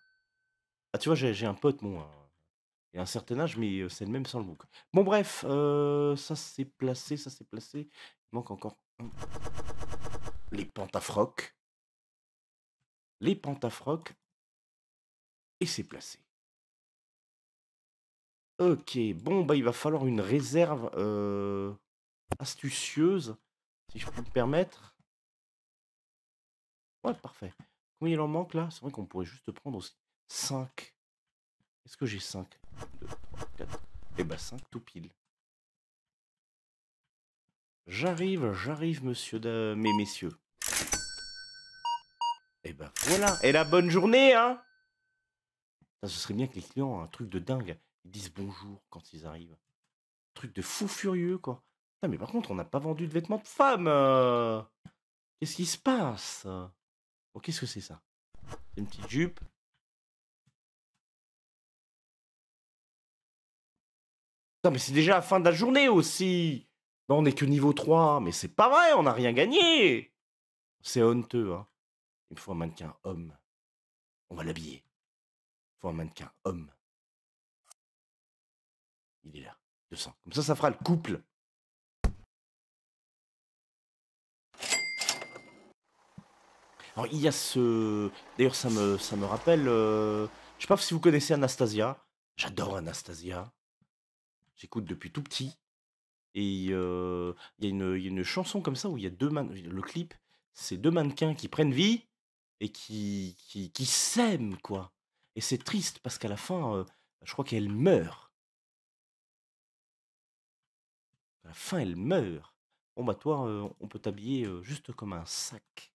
Ah, tu vois, j'ai un pote, mon... Hein et un certain âge, mais c'est le même sans le bouc. Bon, bref, ça s'est placé, ça s'est placé. Il manque encore Les pantafroques. Les pantafroques. Et c'est placé. Ok, bon, bah, il va falloir une réserve astucieuse, si je peux me permettre. Ouais, parfait. Combien il en manque là C'est vrai qu'on pourrait juste prendre aussi 5. Est-ce que j'ai 5 2, 3, 4. Eh bah ben, 5 tout pile. J'arrive, j'arrive, monsieur, de... mes messieurs. Et eh ben voilà. Et la bonne journée, hein Ça, Ce serait bien que les clients, un truc de dingue, ils disent bonjour quand ils arrivent. Un truc de fou furieux, quoi. mais par contre, on n'a pas vendu de vêtements de femme. Euh. Qu'est-ce qui se passe oh, Qu'est-ce que c'est ça une petite jupe, Non mais c'est déjà la fin de la journée aussi. Non, on n'est que niveau 3, mais c'est pas vrai, on n'a rien gagné. C'est honteux, hein. Il me faut un mannequin homme. On va l'habiller. Il faut un mannequin homme. Il est là, 200. Comme ça, ça fera le couple. Alors, il y a ce. D'ailleurs, ça me, ça me rappelle. Euh, je sais pas si vous connaissez Anastasia. J'adore Anastasia. J'écoute depuis tout petit. Et euh, il y, a une chanson comme ça où il y a deux mannequins. le clip, c'est deux mannequins qui prennent vie et qui, qui, s'aiment, quoi. Et c'est triste parce qu'à la fin, euh, je crois qu'elle meurt. À la fin, elle meurt. Bon, bah, toi, euh, on peut t'habiller juste comme un sac.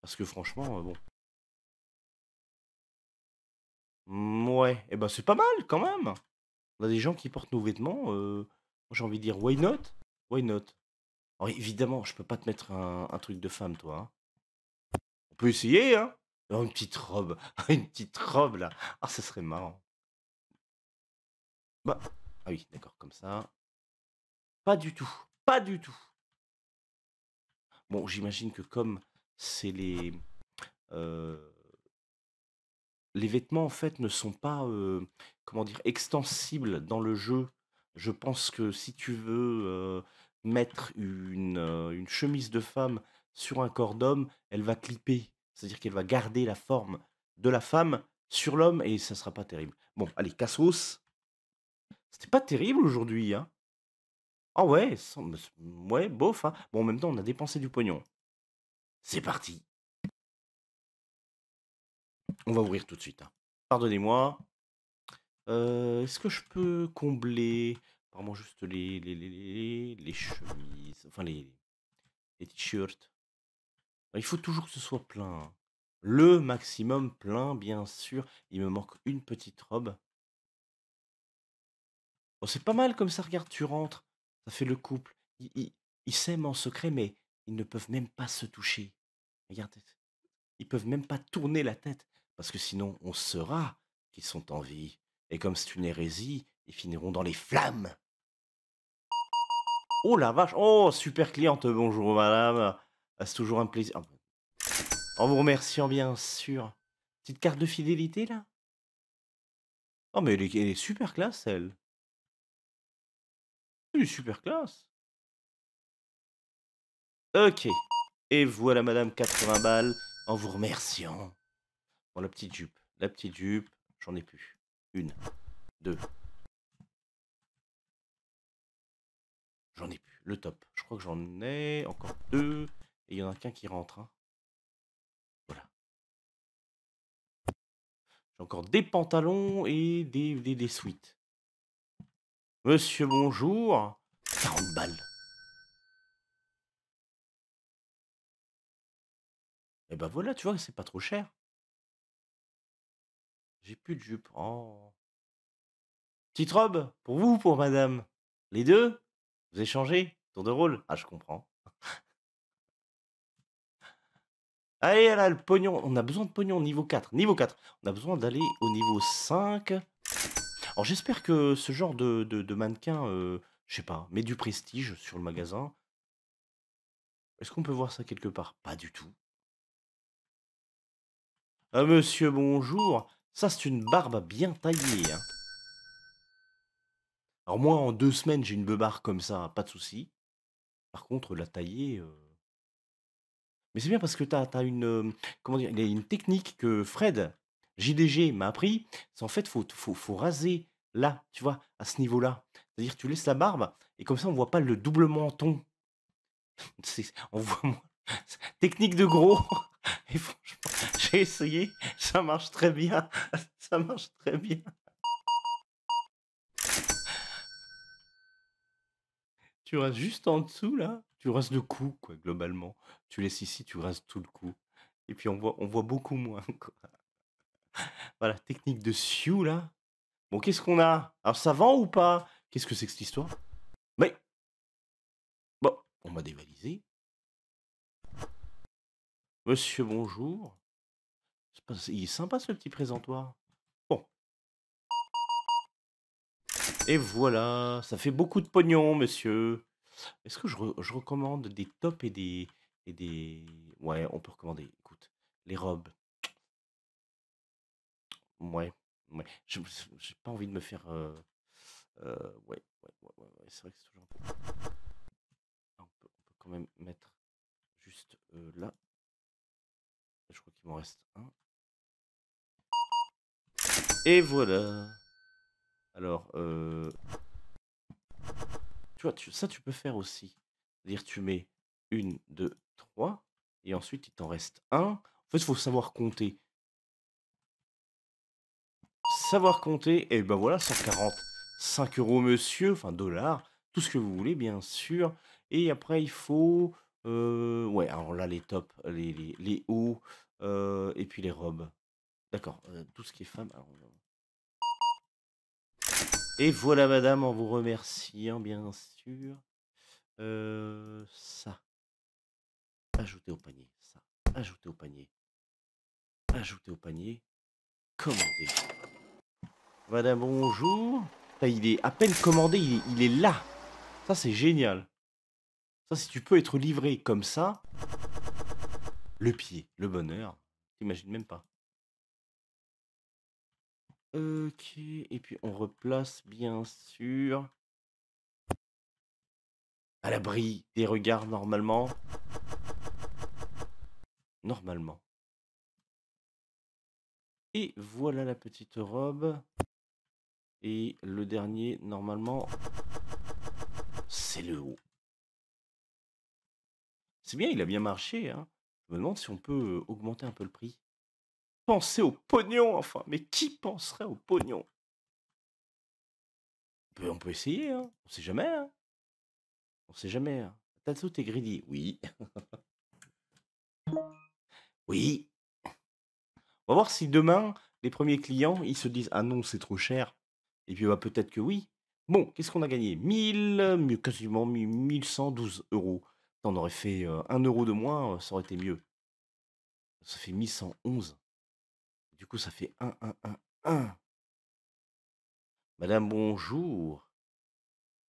Parce que franchement, bon. Ouais, et eh ben c'est pas mal quand même. On a des gens qui portent nos vêtements. Euh, j'ai envie de dire, why not Why not Alors évidemment, je peux pas te mettre un, truc de femme, toi. Hein. On peut essayer, hein oh, Une petite robe. [laughs] Une petite robe, là. Ah, ça serait marrant. Bah, ah oui, d'accord, comme ça. Pas du tout. Pas du tout. Bon, j'imagine que comme c'est les... Euh, les vêtements en fait ne sont pas comment dire extensibles dans le jeu. Je pense que si tu veux mettre une, chemise de femme sur un corps d'homme, elle va clipper, c'est-à-dire qu'elle va garder la forme de la femme sur l'homme et ça ne sera pas terrible. Bon, allez, cassos. C'était pas terrible aujourd'hui, hein. Ah ouais, ouais, bof. Hein. bon, en même temps, on a dépensé du pognon. C'est parti. On va ouvrir tout de suite. Hein. Pardonnez-moi. Euh, est-ce que je peux combler vraiment juste les, les, les, les, chemises, enfin les, les t-shirts Il faut toujours que ce soit plein. Le maximum plein, bien sûr. Il me manque une petite robe. c'est pas mal comme ça, regarde, tu rentres. Ça fait le couple. Ils, s'aiment en secret, mais ils ne peuvent même pas se toucher. Regarde, ils peuvent même pas tourner la tête parce que sinon on saura qu'ils sont en vie, et comme c'est une hérésie, ils finiront dans les flammes. Oh la vache, oh super cliente, bonjour madame, ah, c'est toujours un plaisir. En vous remerciant bien sûr. Petite carte de fidélité là Oh mais elle est, super classe elle. Elle est super classe. Ok. Et voilà madame 80 balles en vous remerciant. Bon, la petite jupe. La petite jupe, j'en ai plus. Une, deux. J'en ai plus. Le top. Je crois que j'en ai encore deux. Et il y en a qu'un qui rentre. Hein. Voilà. J'ai encore des pantalons et des, des, des suites. Monsieur, bonjour. 40 balles. Et eh bah ben, voilà, tu vois, que c'est pas trop cher. J'ai plus de jupe. Oh. Petite robe, pour vous ou pour madame Les deux Vous échangez Tour de rôle Ah, je comprends. Allez, là, le pognon. On a besoin de pognon niveau 4. Niveau 4. On a besoin d'aller au niveau 5. Alors, j'espère que ce genre de, mannequin, euh, je sais pas, met du prestige sur le magasin. Est-ce qu'on peut voir ça quelque part Pas du tout. Ah, monsieur, bonjour. Ça, c'est une barbe bien taillée. Hein. Alors moi, en deux semaines, j'ai une barbe comme ça, pas de souci. Par contre, la tailler... Euh, mais c'est bien parce que t'as as, une... Euh, comment y a une technique que Fred, JDG, m'a appris. C'est en fait, faut, faut, raser là, tu vois, à ce niveau-là. C'est-à-dire, tu laisses la barbe, et comme ça, on voit pas le double menton. [laughs] On voit moins [laughs] Technique de gros. [laughs] Et franchement, j'ai essayé, ça marche très bien. [laughs] Ça marche très bien. Tu restes juste en dessous là, tu restes le cou quoi globalement. Tu laisses ici, tu restes tout le cou. Et puis on voit, on voit beaucoup moins quoi. Voilà, technique de Sioux là. Bon, qu'est-ce qu'on a Alors ça vend ou pas Qu'est-ce que c'est que cette histoire Mais bon, on m'a dévalisé. Monsieur, bonjour. Il est sympa ce petit présentoir. Bon. Et voilà, ça fait beaucoup de pognon, monsieur. Est-ce que je, recommande des tops et des, et des... Ouais, on peut recommander, écoute. Les robes. Ouais, ouais. Je- J'ai pas envie de me faire... Euh, euh, ouais, ouais, ouais, ouais, C'est vrai que c'est toujours... un peu- On peut, quand même mettre juste euh, là. Il m'en reste un. Et voilà. Alors, euh, tu vois, tu... ça tu peux faire aussi. C'est-à-dire tu mets une, deux, trois, et ensuite il t'en reste un. En fait, il faut savoir compter. Savoir compter, et ben voilà, 145 euros monsieur, enfin dollars, tout ce que vous voulez bien sûr. Et après, il faut... Euh, ouais, alors là, les tops, les, les hauts, et puis les robes. D'accord, tout ce qui est femme et voilà madame, en vous remerciant bien sûr. ça. Ajouter au panier, ça. Ajouter au panier. Ajouter au panier. Commander. Madame bonjour. il est à peine commandé, il est il est là. Ça c'est génial. Ça si tu peux être livré comme ça le pied, le bonheur. T'imagines même pas. Ok, et puis on replace bien sûr à l'abri des regards normalement. Normalement. Et voilà la petite robe. Et le dernier, normalement, c'est le haut. C'est bien, il a bien marché. Hein je me demande si on peut augmenter un peu le prix. Pensez au pognon, enfin. Mais qui penserait au pognon on peut, essayer, hein. on sait jamais. Hein. On sait jamais. Hein. tout t'es Oui. [laughs] oui. On va voir si demain, les premiers clients, ils se disent Ah non, c'est trop cher. Et puis bah, peut-être que oui. Bon, qu'est-ce qu'on a gagné 1000, quasiment 1112 euros. On aurait fait un euro de moins, ça aurait été mieux. Ça fait 1111. Du coup, ça fait 1, 1, 1, 1. Madame, bonjour.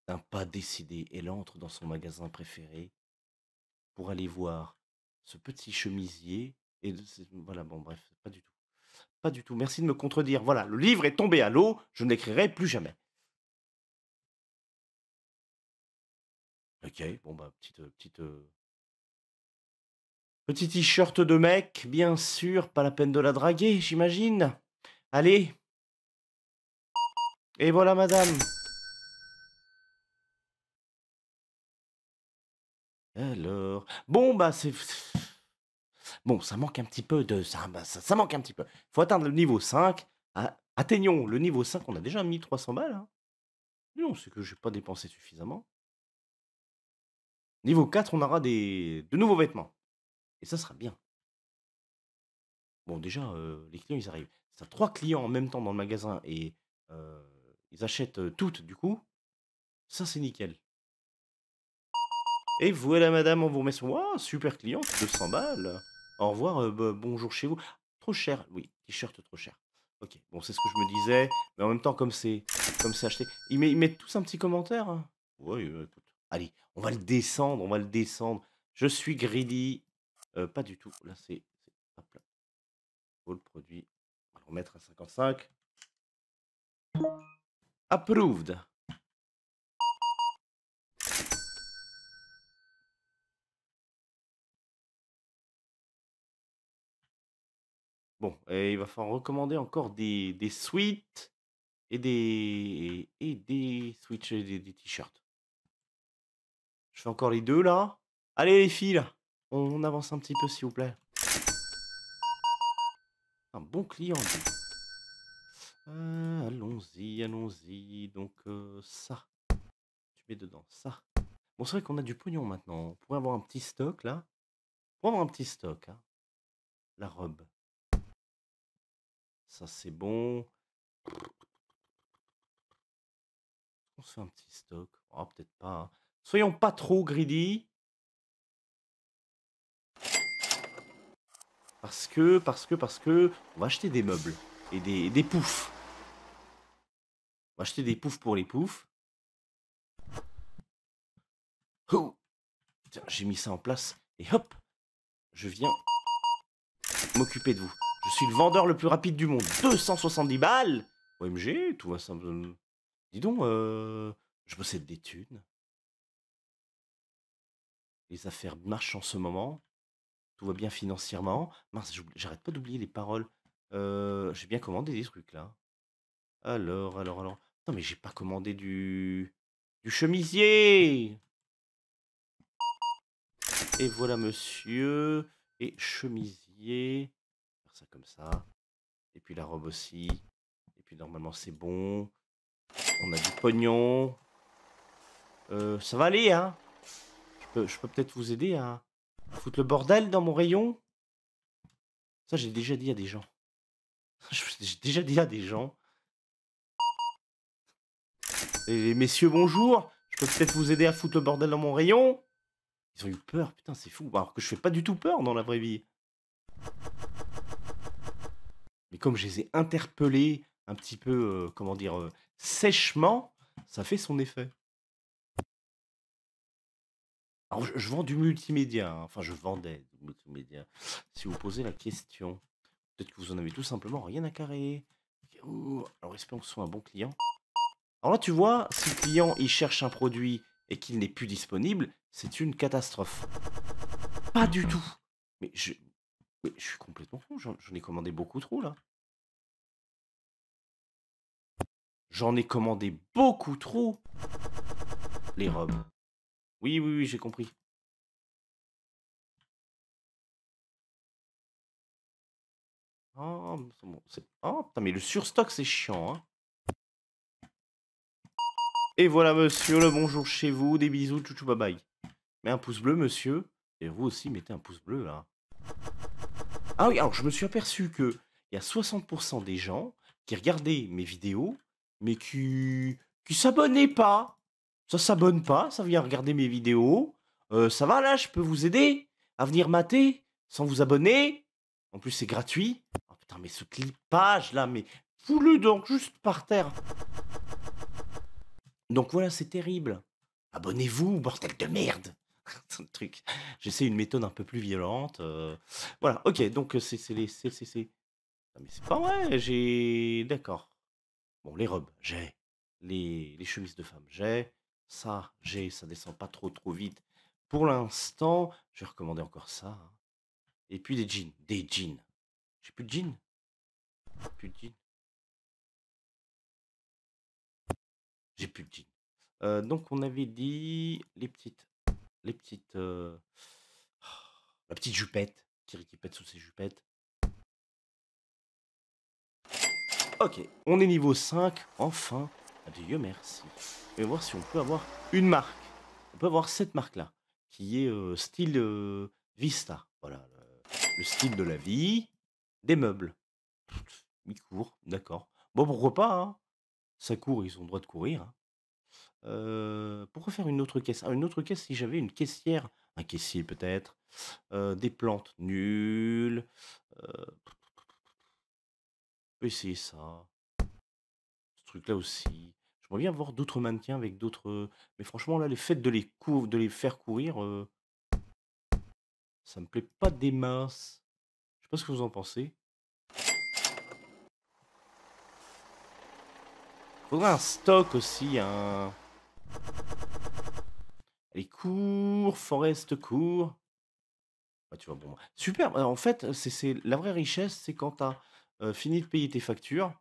D'un pas décidé, elle entre dans son magasin préféré pour aller voir ce petit chemisier. Et voilà, bon, bref, pas du tout. Pas du tout. Merci de me contredire. Voilà, le livre est tombé à l'eau. Je ne l'écrirai plus jamais. Ok, bon bah petite euh, petite euh, petit t-shirt de mec, bien sûr, pas la peine de la draguer, j'imagine. Allez. Et voilà madame. Alors, bon bah c'est bon, ça manque un petit peu de bah, ça, ça, manque un petit peu. Faut atteindre le niveau 5. Ah, atteignons le niveau 5, on a déjà mis 300 balles. Hein. Non, c'est que j'ai pas dépensé suffisamment. Niveau 4, on aura des, de nouveaux vêtements. Et ça sera bien. Bon, déjà, euh, les clients, ils arrivent. ça trois clients en même temps dans le magasin et euh, ils achètent euh, toutes, du coup, ça, c'est nickel. Et voilà, madame, on vous remet son... super client, 200 balles. Au revoir, bonjour chez vous. Trop cher, oui, t-shirt trop cher. Ok, bon, c'est ce que je me disais, mais en même temps, comme c'est comme c'est acheté, ils, mettent tous un petit commentaire. Hein. Oui, Allez, on va le descendre, on va le descendre. Je suis greedy. Euh, pas du tout. Là, c'est. Hop le produit. On va le mettre à 55. Approved. Bon, il va falloir recommander encore des, suites et des, et des switches et des t-shirts. Je fais encore les deux là. Allez les filles, on avance un petit peu s'il vous plaît. Un bon client. Euh, allons-y, allons-y. Donc euh, ça, tu mets dedans ça. Bon, c'est vrai qu'on a du pognon maintenant. On pourrait avoir un petit stock là. On avoir un petit stock. Hein. La robe. Ça c'est bon. On se fait un petit stock. Oh, peut-être pas. Hein. Soyons pas trop greedy. Parce que, parce que, parce que, on va acheter des meubles et des, des poufs. On va acheter des poufs pour les poufs. Oh J'ai mis ça en place et hop, je viens m'occuper de vous. Je suis le vendeur le plus rapide du monde. 270 balles OMG, tout va simple. Euh, dis donc, euh, je possède des thunes les affaires marchent en ce moment, tout va bien financièrement. Mince, j'arrête pas d'oublier les paroles. Euh, j'ai bien commandé des trucs là. Alors, alors, alors. Non, mais j'ai pas commandé du. du chemisier Et voilà, monsieur. Et chemisier. Faire ça comme ça. Et puis la robe aussi. Et puis normalement, c'est bon. On a du pognon. Euh, ça va aller, hein je peux peut-être vous aider à foutre le bordel dans mon rayon. Ça, j'ai déjà dit à des gens. [laughs] J'ai déjà dit à des gens. les messieurs, bonjour. Je peux peut-être vous aider à foutre le bordel dans mon rayon. Ils ont eu peur, putain, c'est fou. Alors que je fais pas du tout peur dans la vraie vie. Mais comme je les ai interpellés un petit peu, euh, comment dire, euh, sèchement, ça fait son effet je, vends du multimédia. Hein. Enfin, je vendais du multimédia. Si vous posez la question, peut-être que vous en avez tout simplement rien à carrer. Alors, espérons que ce soit un bon client. Alors là, tu vois, si le client il cherche un produit et qu'il n'est plus disponible, c'est une catastrophe. Pas du tout. Mais je, je suis complètement fou. j'en ai commandé beaucoup trop là. J'en ai commandé beaucoup trop. Les robes. Oui, oui, oui, j'ai compris. Oh, oh, putain, mais le surstock, c'est chiant. hein. Et voilà, monsieur, le bonjour chez vous. Des bisous, tout bye bye. Mets un pouce bleu, monsieur. Et vous aussi, mettez un pouce bleu, là. Ah oui, alors je me suis aperçu que il y a 60% des gens qui regardaient mes vidéos, mais qui, qui s'abonnaient pas ça s'abonne pas, ça vient regarder mes vidéos. Euh, ça va là, je peux vous aider à venir mater sans vous abonner. En plus, c'est gratuit. Oh putain, mais ce clipage là, mais foulu donc juste par terre. Donc voilà, c'est terrible. Abonnez-vous, bordel de merde. [laughs] truc. J'essaie une méthode un peu plus violente. Euh. Voilà, ok, donc euh, c'est les. Ah, mais c'est pas vrai, j'ai. D'accord. Bon, les robes, j'ai. Les, les chemises de femme, j'ai. Ça, j'ai, ça descend pas trop trop vite. Pour l'instant, je vais recommander encore ça. Hein. Et puis des jeans, des jeans. J'ai plus de jeans. Plus de jeans. J'ai plus de jeans. Euh, donc on avait dit les petites, les petites, euh, la petite jupette Thierry qui pète sous ses jupettes. Ok, on est niveau 5, enfin. Dieu merci. Et voir si on peut avoir une marque. On peut avoir cette marque-là, qui est euh, style euh, Vista. Voilà, le, style de la vie, des meubles. Ils court, d'accord. Bon, pourquoi pas hein. Ça court, ils ont le droit de courir. Hein. Euh, pourquoi faire une autre caisse ah, Une autre caisse, si j'avais une caissière, un caissier peut-être, des plantes nulles. on peut essayer ça. Ce truc-là aussi. J'aimerais bien voir d'autres maintiens avec d'autres. Mais franchement, là, le fait de les, de les faire courir, ça me plaît pas des masses. Je sais pas ce que vous en pensez. Faudrait un stock aussi, un. Allez, cours, Forest, cours. Ah, tu vois, bon. Super, bah, en fait, c'est la vraie richesse, c'est quand t'as as fini de payer tes factures,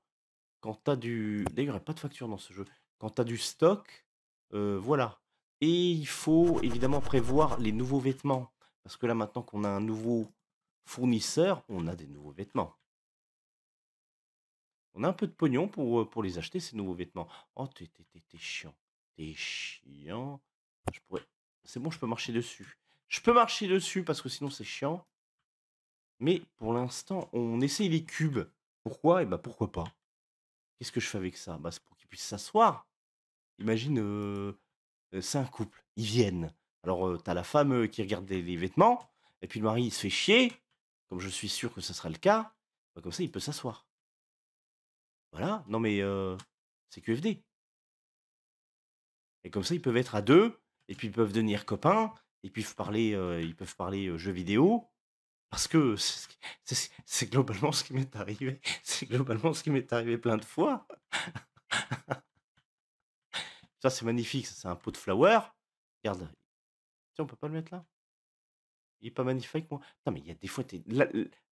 quand tu as du. D'ailleurs, il n'y a pas de facture dans ce jeu. Quand tu as du stock, euh, voilà. Et il faut évidemment prévoir les nouveaux vêtements. Parce que là, maintenant qu'on a un nouveau fournisseur, on a des nouveaux vêtements. On a un peu de pognon pour, euh, pour les acheter, ces nouveaux vêtements. Oh, t'es chiant. T'es chiant. Je pourrais... C'est bon, je peux marcher dessus. Je peux marcher dessus parce que sinon c'est chiant. Mais pour l'instant, on essaye les cubes. Pourquoi Et eh bien, pourquoi pas. Qu'est-ce que je fais avec ça bah, C'est pour qu'ils puissent s'asseoir. Imagine, c'est un couple, ils viennent. Alors, tu t'as la femme qui regarde les, vêtements, et puis le mari, il se fait chier, comme je suis sûr que ça sera le cas. Bah, comme ça, il peut s'asseoir. Voilà, non mais c'est QFD. Et comme ça, ils peuvent être à deux, et puis ils peuvent devenir copains, et puis ils peuvent parler, ils peuvent parler jeux vidéo, parce que c'est globalement ce qui m'est arrivé. [laughs] C'est globalement ce qui m'est arrivé plein de fois. [laughs] ça, c'est magnifique. C'est un pot de flower. Regarde. On on peut pas le mettre là Il est pas magnifique, moi Non, mais il y a des fois,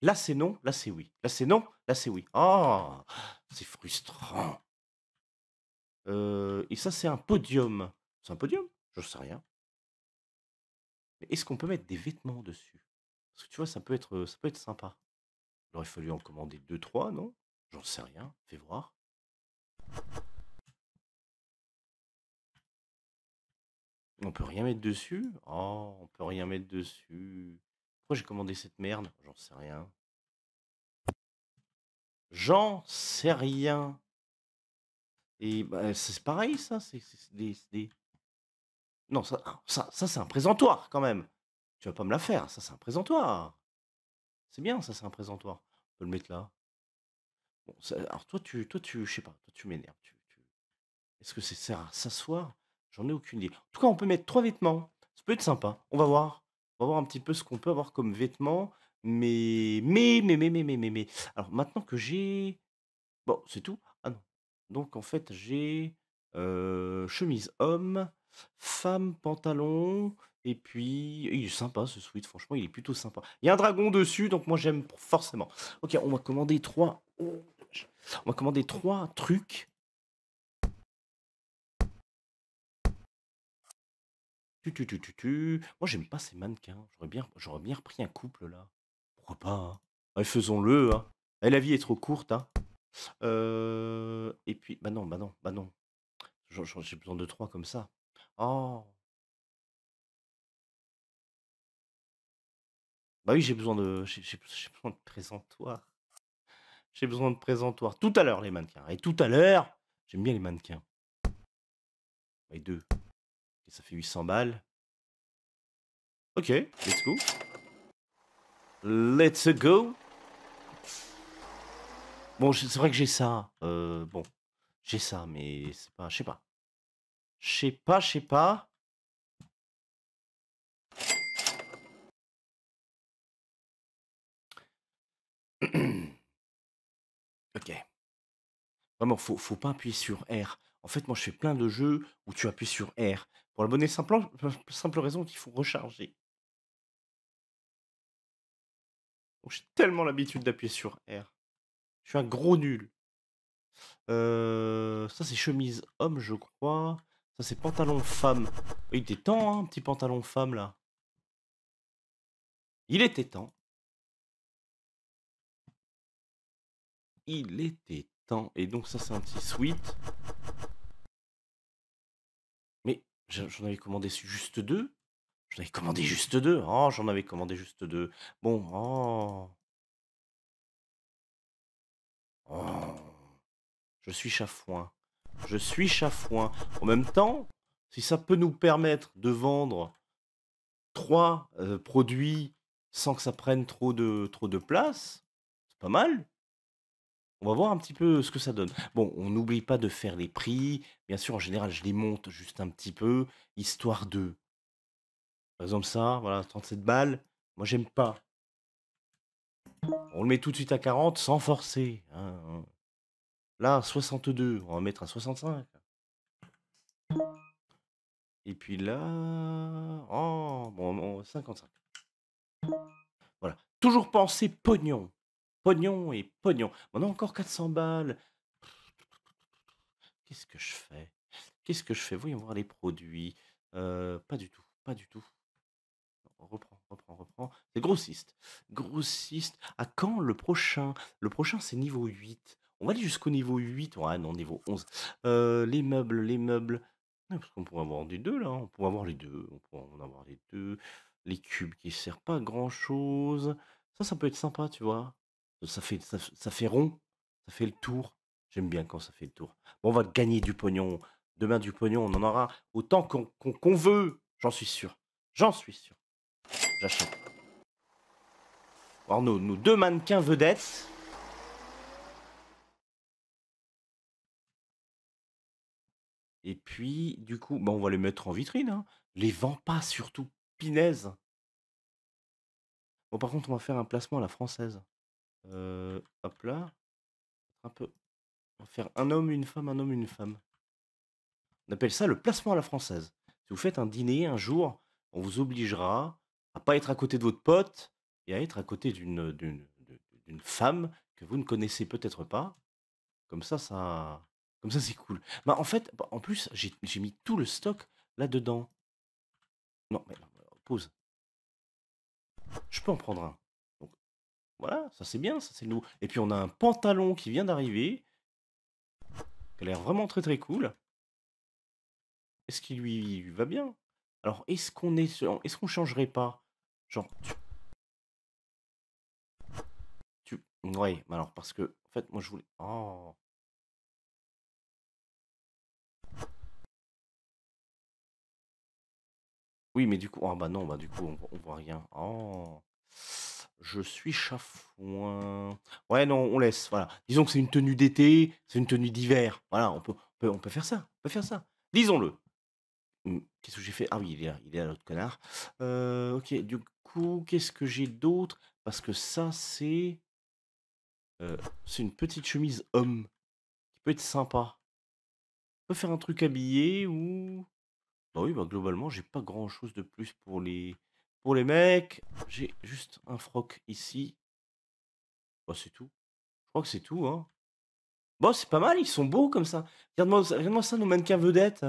là, c'est non, là, c'est oui. Là, c'est non, là, c'est oui. Oh, c'est frustrant. Euh, et ça, c'est un podium. C'est un podium Je ne sais rien. est-ce qu'on peut mettre des vêtements dessus parce que tu vois, ça peut être, ça peut être sympa. Il aurait fallu en commander 2-3, non? J'en sais rien, fais voir. On peut rien mettre dessus? Oh, on peut rien mettre dessus. Pourquoi j'ai commandé cette merde? J'en sais rien. J'en sais rien. Et bah, c'est pareil ça, c'est des non, ça ça ça, c'est un présentoir quand même! Tu vas pas me la faire, ça c'est un présentoir. C'est bien, ça c'est un présentoir. On peut le mettre là. Bon, alors toi tu, toi tu, je sais pas, toi tu m'énerves. Est-ce que c'est ça à s'asseoir J'en ai aucune idée. En tout cas, on peut mettre trois vêtements. Ça peut être sympa. On va voir. On va voir un petit peu ce qu'on peut avoir comme vêtements. Mais, mais, mais, mais, mais, mais, mais, mais. Alors maintenant que j'ai, bon, c'est tout. Ah non. Donc en fait, j'ai euh, chemise homme, femme pantalon, et puis, il est sympa ce sweet, franchement, il est plutôt sympa. Il y a un dragon dessus, donc moi j'aime forcément. Ok, on va commander trois. On va commander trois trucs. Tu, tu, tu, tu, tu. Moi j'aime pas ces mannequins. J'aurais bien, j'aurais bien repris un couple là. Pourquoi pas hein. Faisons-le. Hein eh, la vie est trop courte. Hein euh, Et puis, bah non, bah non, bah non. J'ai besoin de trois comme ça. Oh, Bah oui, j'ai besoin de, j'ai, besoin de présentoir. J'ai besoin de présentoir. Tout à l'heure, les mannequins. Et tout à l'heure, j'aime bien les mannequins. Et deux. ça fait 800 balles. Ok, let's go. Let's go. Bon, c'est vrai que j'ai ça. Euh, bon, j'ai ça, mais c'est pas, je sais pas. Je sais pas, je sais pas. [clears throat] OK. Vraiment, faut faut pas appuyer sur R. En fait, moi, je fais plein de jeux où tu appuies sur R pour la bonne et simple [laughs] simple raison qu'il faut recharger. j'ai tellement l'habitude d'appuyer sur R. Je suis un gros nul. Euh, ça, c'est chemise homme, je crois. Ça, c'est pantalon femme. Il était temps, hein, petit pantalon femme, là. Il était temps. il était temps. Et donc ça c'est un petit suite. Mais j'en avais commandé juste deux. J'en avais commandé juste deux. Oh, j'en avais commandé juste deux. Bon, oh. oh. Je suis chafouin. Je suis chafouin. En même temps, si ça peut nous permettre de vendre trois euh, produits sans que ça prenne trop de, trop de place, c'est pas mal. On va voir un petit peu ce que ça donne. Bon, on n'oublie pas de faire les prix. Bien sûr, en général, je les monte juste un petit peu, histoire de. Par exemple, ça, voilà, 37 balles. Moi, j'aime pas. On le met tout de suite à 40 sans forcer. Hein. Là, 62. On va mettre à 65. Et puis là. Oh, bon, 55. Voilà. Toujours penser pognon pognon et pognon. On a encore 400 balles. Qu'est-ce que je fais Qu'est-ce que je fais Voyons voir les produits. Euh, pas du tout, pas du tout. reprend reprend reprend, C'est grossiste. Grossiste. À quand le prochain Le prochain, c'est niveau 8. On va aller jusqu'au niveau 8. Ouais non, niveau 11. Euh, les meubles, les meubles. parce qu'on pourrait avoir des deux, là. Hein. On pourrait avoir les deux. On pourrait en avoir les deux. Les cubes qui servent pas à grand-chose. Ça, ça peut être sympa, tu vois ça fait, fait rond, ça fait le tour. J'aime bien quand ça fait le tour. Bon, on va gagner du pognon. Demain, du pognon, on en aura autant qu'on veut. J'en suis sûr. J'en suis sûr. J'achète. Alors, nos, nos deux mannequins vedettes. Et puis, du coup, on va les mettre en vitrine. Hein. Les vents pas, surtout. Pinaise. Bon, par contre, on va faire un placement à la française. Euh, hop là. Un peu. On va faire un homme, une femme, un homme, une femme. On appelle ça le placement à la française. Si vous faites un dîner un jour, on vous obligera à pas être à côté de votre pote et à être à côté d'une, femme que vous ne connaissez peut-être pas. Comme ça, ça, comme ça, c'est cool. Bah, en fait, en plus, j'ai, j'ai mis tout le stock là-dedans. Non, mais pause. Je peux en prendre un. Voilà, ça c'est bien, ça c'est nous. Et puis on a un pantalon qui vient d'arriver, qui a l'air vraiment très très cool. Est-ce qu'il lui, va bien Alors est-ce qu'on est, est-ce qu'on ne changerait pas Genre tu, ouais, alors parce que en fait moi je voulais. Oh. Oui, mais du coup, ah bah non, bah du coup on, on voit rien. Oh. Je suis chafouin. Ouais, non, on laisse. Voilà. Disons que c'est une tenue d'été, c'est une tenue d'hiver. Voilà, on peut, on peut, faire ça. On peut faire ça. Disons-le. Hum, qu'est-ce que j'ai fait Ah oui, il est à il est l'autre connard. Euh, ok, du coup, qu'est-ce que j'ai d'autre Parce que ça, c'est. Euh, c'est une petite chemise homme qui peut être sympa. On peut faire un truc habillé ou. Bah oui, bah globalement, j'ai pas grand chose de plus pour les, pour les mecs. J'ai juste un froc ici. Bon, bah, c'est tout. Je crois que c'est tout. Hein. Bon, bah, c'est pas mal, ils sont beaux comme ça. Regarde-moi ça, nos mannequins vedettes.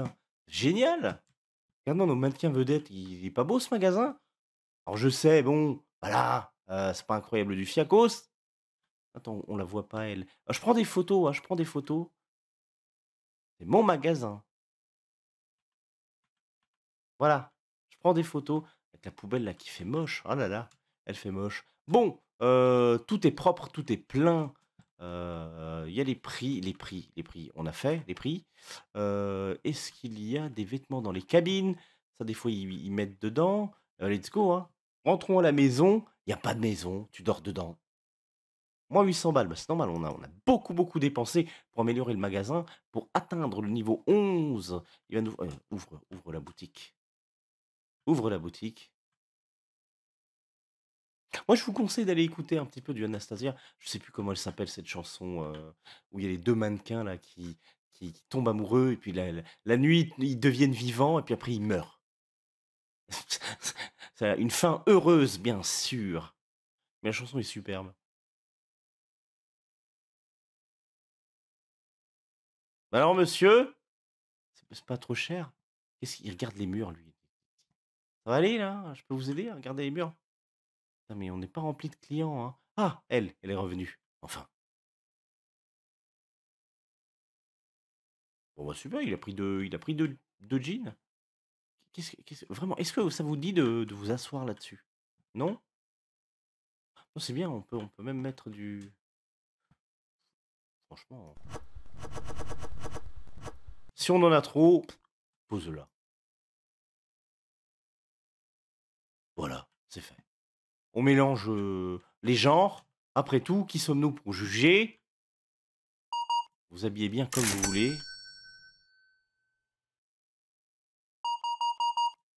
Génial. Regarde-moi nos mannequins vedettes. Il, est pas beau ce magasin Alors, je sais, bon, voilà, euh, c'est pas incroyable du fiacos. Attends, on la voit pas, elle. Ah, je prends des photos, hein, je prends des photos. C'est mon magasin. Voilà, je prends des photos la poubelle là qui fait moche. Oh là là, elle fait moche. Bon, euh, tout est propre, tout est plein. Euh, il y a les prix, les prix, les prix. On a fait les prix. Euh, est-ce qu'il y a des vêtements dans les cabines Ça, des fois, ils, mettent dedans. let's go. Hein. Rentrons à la maison. Il n'y a pas de maison. Tu dors dedans. Moins 800 balles, bah, c'est normal, on a, on a beaucoup, beaucoup dépensé pour améliorer le magasin, pour atteindre le niveau 11. Il va nous... ouvre, ouvre la boutique. Ouvre la boutique. Moi, je vous conseille d'aller écouter un petit peu du Anastasia. Je sais plus comment elle s'appelle cette chanson euh, où il y a les deux mannequins là qui, tombent amoureux et puis la, nuit ils deviennent vivants et puis après ils meurent. C'est [laughs] une fin heureuse, bien sûr. Mais la chanson est superbe. Alors, monsieur, c'est pas trop cher. Qu'est-ce qu'il regarde les murs, lui Ça va aller là Je peux vous aider à regarder les murs mais on n'est pas rempli de clients, hein. Ah, elle, elle est revenue. Enfin. Bon, bah, super, il a pris deux, il a pris deux, deux jeans. Qu'est-ce vraiment, est-ce que ça vous dit de, vous asseoir là-dessus Non Non, c'est bien, on peut, on peut même mettre du. Franchement. Hein. Si on en a trop, pose-la. Voilà, c'est fait on mélange les genres. Après tout, qui sommes-nous pour juger Vous habillez bien comme vous voulez.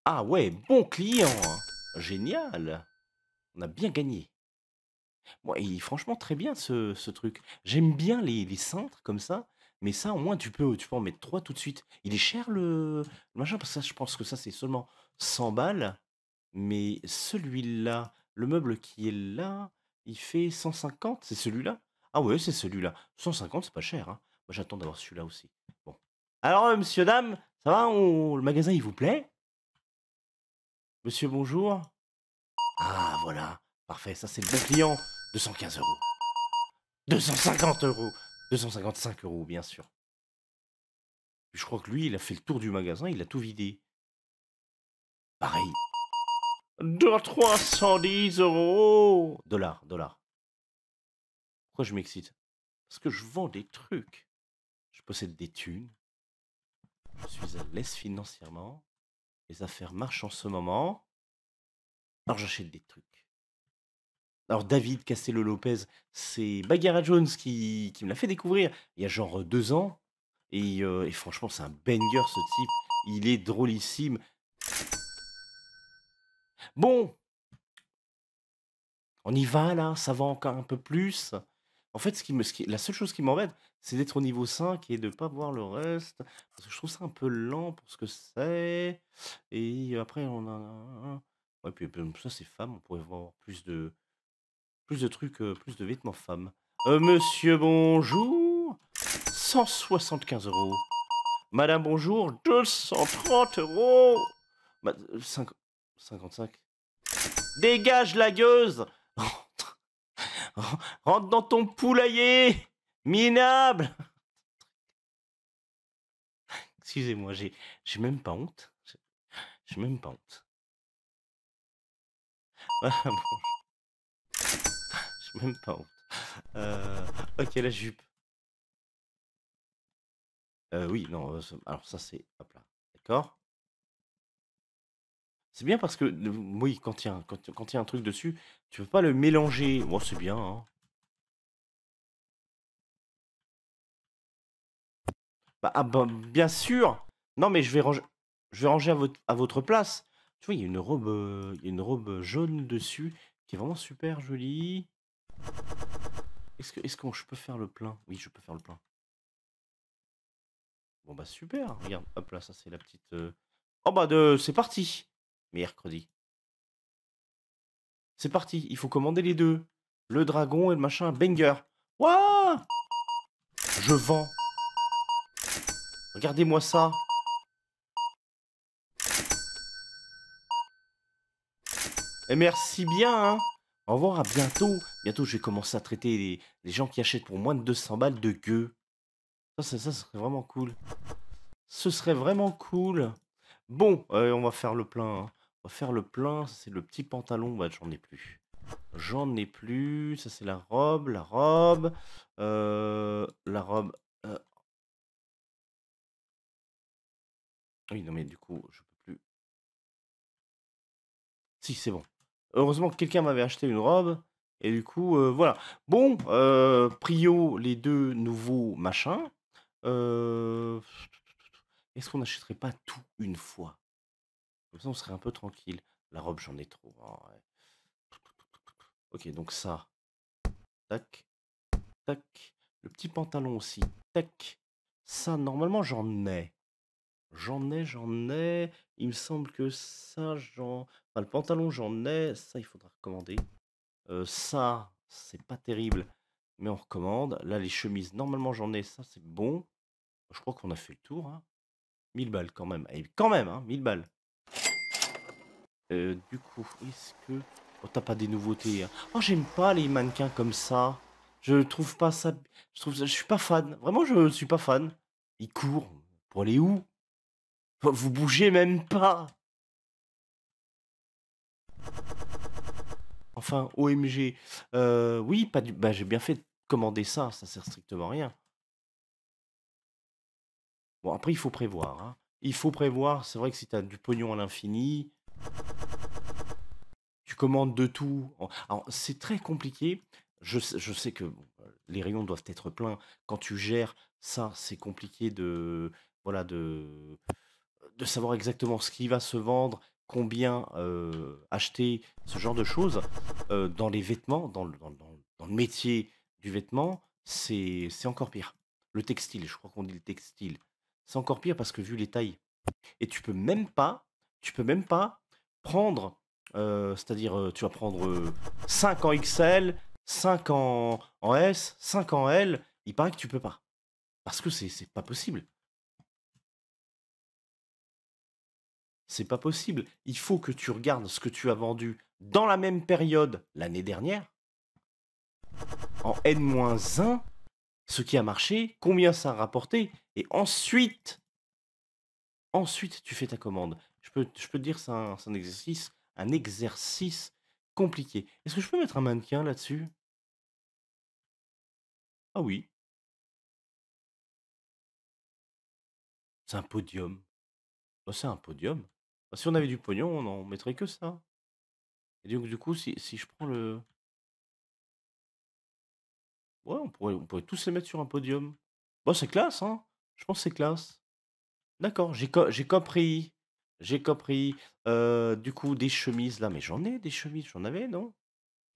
Ah ouais, bon client Génial On a bien gagné. Bon, est franchement, très bien ce, truc. J'aime bien les, les, cintres comme ça, mais ça, au moins, tu peux, tu peux en mettre trois tout de suite. Il est cher le, le machin, parce que ça, je pense que ça, c'est seulement 100 balles. Mais celui-là, le meuble qui est là, il fait 150, c'est celui-là Ah ouais, c'est celui-là. 150, c'est pas cher. Hein. Moi, j'attends d'avoir celui-là aussi. Bon. Alors, euh, monsieur, dame, ça va ou Le magasin, il vous plaît Monsieur, bonjour. Ah, voilà. Parfait, ça, c'est le bon client. 215 euros. 250 euros 255 euros, bien sûr. je crois que lui, il a fait le tour du magasin, il a tout vidé. Pareil, de 310 euros. Dollars, dollars. Pourquoi je m'excite Parce que je vends des trucs. Je possède des thunes. Je suis à l'aise financièrement. Les affaires marchent en ce moment. Alors j'achète des trucs. Alors David Castello Lopez, c'est Bagara Jones qui, qui me l'a fait découvrir il y a genre deux ans. Et, euh, et franchement, c'est un banger ce type. Il est drôlissime. Bon, on y va là, ça va encore un peu plus. En fait, ce qui me, la seule chose qui m'embête, c'est d'être au niveau 5 et de ne pas voir le reste. Parce que je trouve ça un peu lent pour ce que c'est. Et après, on a. Ouais, puis ben, ça, c'est femme, on pourrait voir plus de. Plus de trucs, euh, plus de vêtements femmes. Euh, monsieur, bonjour 175 euros. Madame, bonjour 230 euros euh, 55. Dégage la gueuse Rentre dans ton poulailler Minable Excusez-moi, j'ai, j'ai même pas honte. J'ai, même pas honte. J'ai même pas honte. [laughs] Ah euh, ok, la jupe. Euh, oui, non, euh, alors ça c'est... Hop là, d'accord c'est bien parce que, oui, quand il y, a un- truc dessus, tu peux pas le mélanger. Moi, c'est bien, hein. Bah, ah bah, bien sûr! Non, mais je vais ranger, je vais ranger à votre, place. Tu vois, il y a une robe, euh, y a une robe jaune dessus qui est vraiment super jolie. Est-ce que, je peux faire le plein? Oui, je peux faire le plein. Bon bah super, regarde, hop là, ça c'est la petite. Euh. Oh bah c'est parti mercredi. C'est parti, il faut commander les deux. Le dragon et le machin, banger. Waouh Je vends. Regardez-moi ça. Et eh, merci bien. Hein Au revoir, à bientôt. Bientôt, je vais commencer à traiter les, gens qui achètent pour moins de 200 balles de gueux. Ça, ça, ça serait vraiment cool. Ce serait vraiment cool. Bon, euh, on va faire le plein. Hein. Faire le plein, c'est le petit pantalon, bah, j'en ai plus. J'en ai plus. Ça, c'est la robe, la robe. Euh, la robe. Euh. Oui, non, mais du coup, je peux plus. Si, c'est bon. Heureusement que quelqu'un m'avait acheté une robe. Et du coup, euh, voilà. Bon, Prio, les deux nouveaux machins. Est-ce qu'on n'achèterait pas tout une fois on serait un peu tranquille. La robe, j'en ai trop. Hein, ok, donc ça. Tac. Tac. Le petit pantalon aussi. Tac. Ça, normalement, j'en ai. J'en ai, j'en ai. Il me semble que ça, j'en... Enfin, le pantalon, j'en ai. Ça, il faudra recommander. Euh, ça, c'est pas terrible. Mais on recommande. Là, les chemises, normalement, j'en ai. Ça, c'est bon. Je crois qu'on a fait le tour. Hein. 1000 balles quand même. Et eh, quand même, hein, 1000 balles. Euh, du coup, est-ce que... Oh, t'as pas des nouveautés. Hein. Oh, j'aime pas les mannequins comme ça. Je trouve pas ça... Je trouve ça... Je suis pas fan. Vraiment, je suis pas fan. Ils courent. Pour aller où Vous bougez même pas. Enfin, OMG. Euh, oui, pas du... Bah, j'ai bien fait de commander ça. Ça sert strictement à rien. Bon, après, il faut prévoir. Hein. Il faut prévoir. C'est vrai que si t'as du pognon à l'infini, tu commandes de tout. c'est très compliqué. Je, sais que euh, les rayons doivent être pleins. Quand tu gères ça, c'est compliqué de, voilà, de, de savoir exactement ce qui va se vendre, combien euh, acheter, ce genre de choses. Euh, dans les vêtements, dans le, dans le métier du vêtement, c'est encore pire. Le textile, je crois qu'on dit le textile. C'est encore pire parce que vu les tailles. Et tu peux même pas, tu peux même pas prendre euh, c'est-à-dire, euh, tu vas prendre 5 euh, en XL, 5 en, en, S, 5 en L. Il paraît que tu peux pas. Parce que c'est pas possible. C'est pas possible. Il faut que tu regardes ce que tu as vendu dans la même période l'année dernière, en N-1, ce qui a marché, combien ça a rapporté, et ensuite, ensuite tu fais ta commande. Je peux, je peux te dire, c'est un, exercice un exercice compliqué. Est-ce que je peux mettre un mannequin là-dessus Ah oui. C'est un podium. Bah, c'est un podium. Bah, si on avait du pognon, on en mettrait que ça. Et donc, du coup, si, si je prends le. Ouais, on pourrait, on pourrait tous les mettre sur un podium. Bon, bah, c'est classe, hein Je pense c'est classe. D'accord, j'ai compris. J'ai compris. du coup, des chemises là, mais j'en ai des chemises, j'en avais, non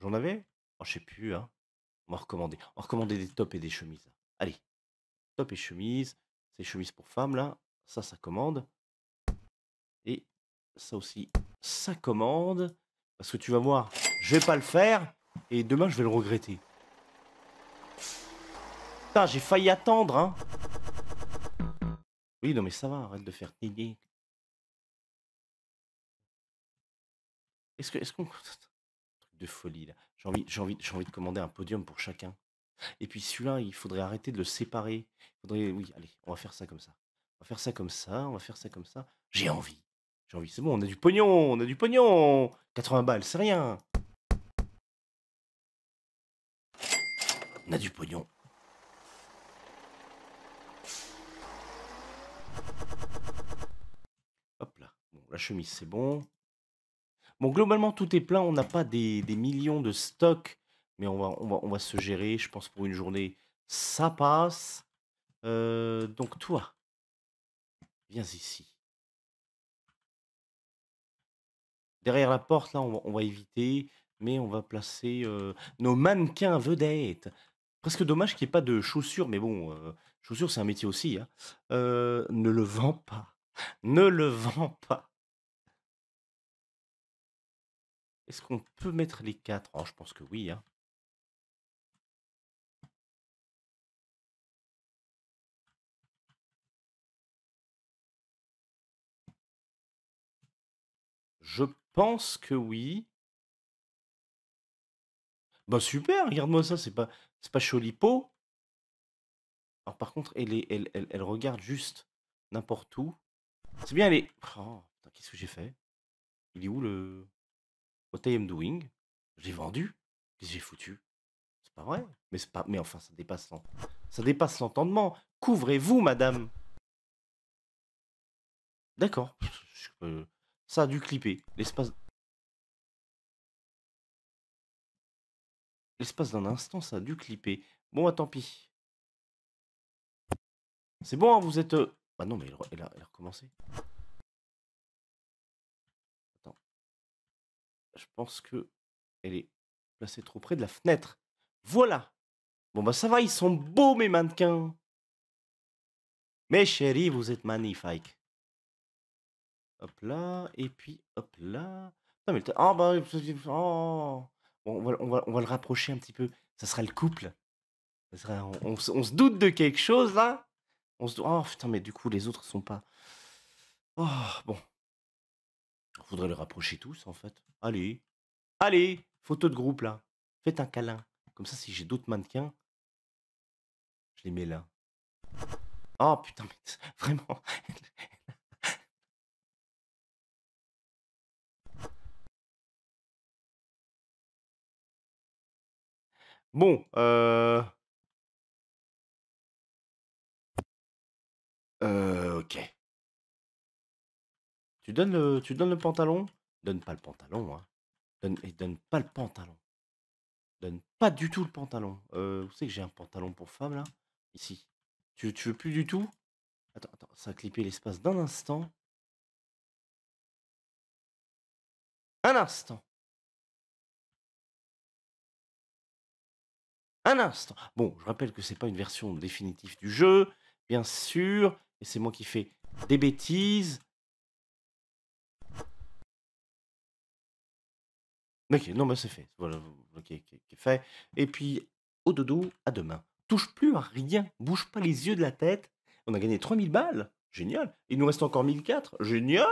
J'en avais oh, Je sais plus, hein. On va recommander. On va recommander des tops et des chemises. Allez, top et chemise. Ces chemises pour femmes là, ça, ça commande. Et ça aussi, ça commande. Parce que tu vas voir, je vais pas le faire et demain je vais le regretter. Putain, j'ai failli attendre, hein. Oui, non, mais ça va, arrête de faire tiguer. Est-ce est qu'on, truc de folie là. J'ai envie, envie, de commander un podium pour chacun. Et puis celui-là, il faudrait arrêter de le séparer. Il faudrait, oui, allez, on va faire ça comme ça. On va faire ça comme ça. On va faire ça comme ça. J'ai envie. J'ai envie. C'est bon, on a du pognon. On a du pognon. 80 balles, c'est rien. On a du pognon. Hop là. Bon, la chemise, c'est bon. Bon, globalement, tout est plein. On n'a pas des, millions de stocks, mais on va, on, se gérer. Je pense pour une journée, ça passe. Euh, donc, toi, viens ici. Derrière la porte, là, on va, éviter, mais on va placer euh, nos mannequins vedettes. Presque dommage qu'il n'y ait pas de chaussures, mais bon, euh, chaussures, c'est un métier aussi. Hein. ne le vends pas. Ne le vends pas. Est-ce qu'on peut mettre les quatre oh, je pense que oui. Hein. Je pense que oui. Bah super, regarde-moi ça, c'est pas c'est pas cholipo. Alors par contre, elle, est, elle, elle, regarde juste n'importe où. C'est bien, elle est... Oh, qu'est-ce que j'ai fait Il est où le... What I doing, j'ai vendu, j'ai foutu. C'est pas vrai. Mais, pas... mais enfin, ça dépasse ça dépasse l'entendement. Couvrez-vous, madame. D'accord. ça a dû clipper. L'espace. L'espace d'un instant, ça a dû clipper. Bon, bah, tant pis. C'est bon, hein, vous êtes. Euh, bah non, mais il a recommencé. je pense que elle est placée trop près de la fenêtre. Voilà. Bon bah ça va, ils sont beaux mes mannequins. Mes chéris, vous êtes magnifique Hop là, et puis hop là. mais ah, bah, oh, on, va, on, va, on, va, le rapprocher un petit peu. Ça sera le couple. on, se doute de quelque chose là. On se doit Oh putain, mais du coup, les autres sont pas. Oh bon, faudrait les rapprocher tous, en fait. Allez, allez, photo de groupe, là. Faites un câlin. Comme ça, si j'ai d'autres mannequins, je les mets là. Oh putain, mais [laughs] vraiment. Bon, euh... Euh, ok. Tu donnes le, tu le pantalon Donne pas le pantalon. Hein. Donne, et donne pas le pantalon. Donne pas du tout le pantalon. Euh, vous savez que j'ai un pantalon pour femme là Ici. Tu, tu veux plus du tout Attends, attends, ça a clippé l'espace d'un instant. Un instant. Un instant. Bon, je rappelle que c'est pas une version définitive du jeu, bien sûr, et c'est moi qui fais des bêtises. Ok, non, mais bah, c'est fait. Voilà, ok, ok, fait. Et puis, au dodo, à demain. Touche plus à rien, bouge pas les yeux de la tête. On a gagné 3000 balles, génial. Il nous reste encore 1004, génial.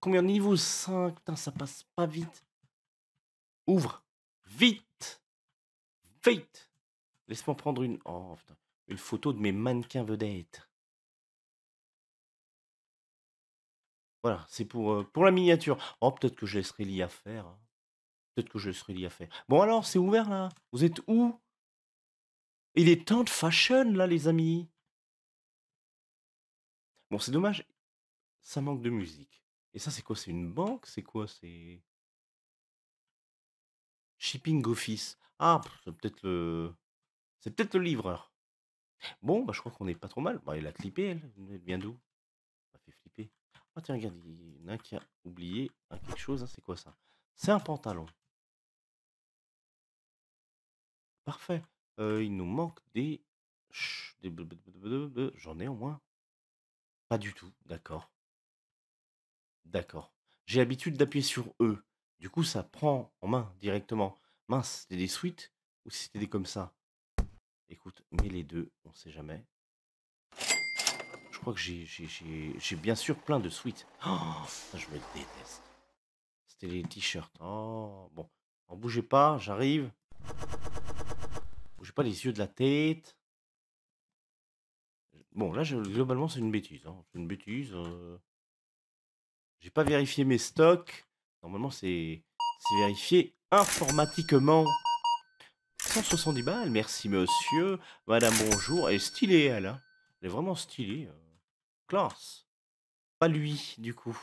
Combien de niveaux, 5 Putain, ça passe pas vite. Ouvre, vite, vite. Laisse-moi prendre une. Oh, putain. Une photo de mes mannequins vedettes. Voilà, c'est pour, pour la miniature. Oh, peut-être que je laisserai l'IA faire. Hein. Peut-être que je laisserai à faire. Bon, alors, c'est ouvert là. Vous êtes où Il est temps de fashion là, les amis. Bon, c'est dommage. Ça manque de musique. Et ça, c'est quoi C'est une banque C'est quoi C'est. Shipping Office. Ah, c'est peut-être le. C'est peut-être le livreur. Bon, bah, je crois qu'on est pas trop mal. Bah, elle a clippé, elle. Elle bien d'où ah, tiens, regarde, il y en a qui a oublié hein, quelque chose. Hein, c'est quoi ça C'est un pantalon. Parfait. Euh, il nous manque des... des... J'en ai au moins. Pas du tout, d'accord. D'accord. J'ai l'habitude d'appuyer sur E. Du coup, ça prend en main directement. Mince, c'était des suites ou c'était des comme ça Écoute, mets les deux, on sait jamais. Je crois que j'ai bien sûr plein de suites. Oh, je me déteste. C'était les t-shirts. Oh, bon, on bougez pas, j'arrive. Bougez pas les yeux de la tête. Bon, là, globalement, c'est une bêtise. Hein. une bêtise. Euh. J'ai pas vérifié mes stocks. Normalement, c'est vérifié informatiquement. 170 balles, merci monsieur. Madame, bonjour. Elle est stylée, elle. Hein. Elle est vraiment stylée. Euh. Pas lui, du coup.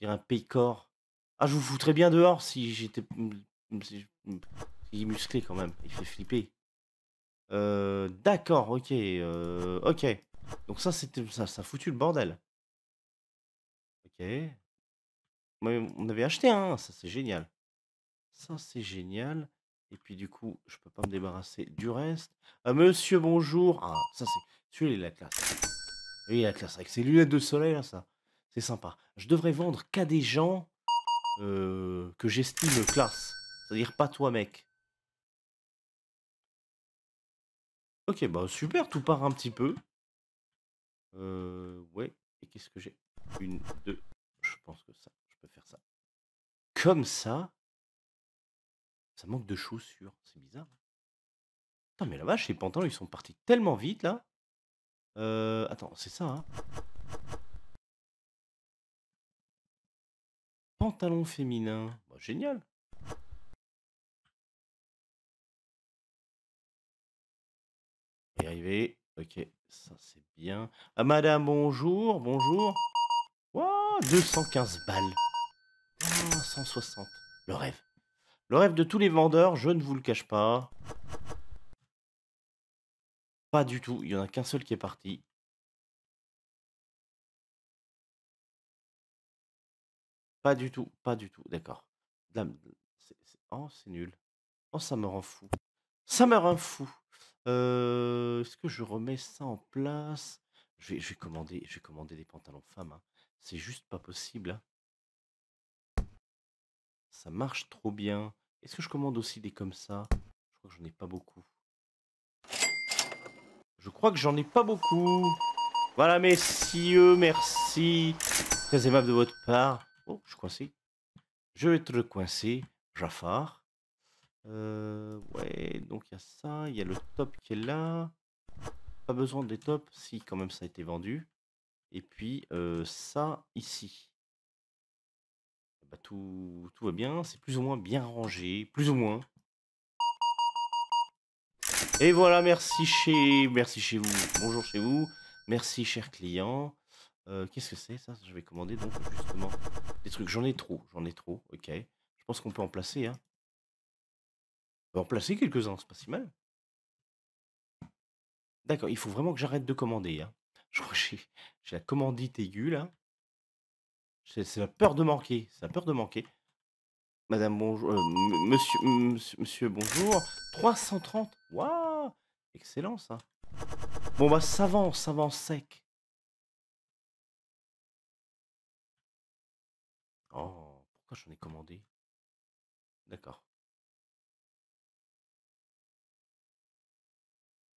Dire un pécor. Ah, je vous foutrais bien dehors si j'étais. musclé quand même. Il fait flipper. Euh, d'accord, ok. Euh, ok. Donc ça, c'était ça, ça foutu le bordel. Ok. on avait acheté un, ça c'est génial. Ça c'est génial. Et puis du coup, je peux pas me débarrasser du reste. Ah, monsieur, bonjour. Ah, ça c'est. Celui-là, la classe. Oui, la classe avec ses lunettes de soleil, là, hein, ça. C'est sympa. Je devrais vendre qu'à des gens euh, que j'estime classe. C'est-à-dire pas toi, mec. Ok, bah super, tout part un petit peu. Euh, ouais, et qu'est-ce que j'ai Une, deux, je pense que ça, je peux faire ça. Comme ça. Ça manque de chaussures, c'est bizarre. Hein. Putain, mais la vache, les pantalons ils sont partis tellement vite, là. Euh, attends, c'est ça. Hein. Pantalon féminin. Bah, génial. arrivé. Ok, ça c'est bien. Ah, madame, bonjour, bonjour. Oh, 215 balles. 160. Ah, le rêve. Le rêve de tous les vendeurs, je ne vous le cache pas. Pas du tout, il y en a qu'un seul qui est parti. Pas du tout, pas du tout, d'accord. Dame, c'est- Oh, c'est nul. Oh, ça me rend fou. Ça me rend fou. Euh, est-ce que je remets ça en place je vais, je, vais commander, je vais commander des pantalons femmes. Hein. C'est juste pas possible. Ça marche trop bien. Est-ce que je commande aussi des comme ça Je crois que j'en ai pas beaucoup. Je crois que j'en ai pas beaucoup. Voilà, messieurs, merci. Très aimable de votre part. Oh, je suis coincé. Je vais être coincé. Jafar. Euh, ouais, donc il y a ça. Il y a le top qui est là. Pas besoin des tops. Si, quand même, ça a été vendu. Et puis, euh, ça, ici. Bah, tout va bien. C'est plus ou moins bien rangé. Plus ou moins. Et voilà, merci chez, merci chez vous. Bonjour chez vous. Merci cher client. Euh, qu'est-ce que c'est ça Je vais commander donc justement des trucs. J'en ai trop, j'en ai trop. Ok. Je pense qu'on peut en placer. Hein. On peut en placer quelques-uns, c'est pas si mal. D'accord, il faut vraiment que j'arrête de commander. Hein. Je j'ai la commandite aiguë là. C'est la peur de manquer. C'est la peur de manquer. Madame, bonjour. Euh, monsieur, monsieur, monsieur, bonjour. 330. Waouh Excellent ça. Bon bah ça avance, ça avance sec. Oh, pourquoi j'en ai commandé D'accord.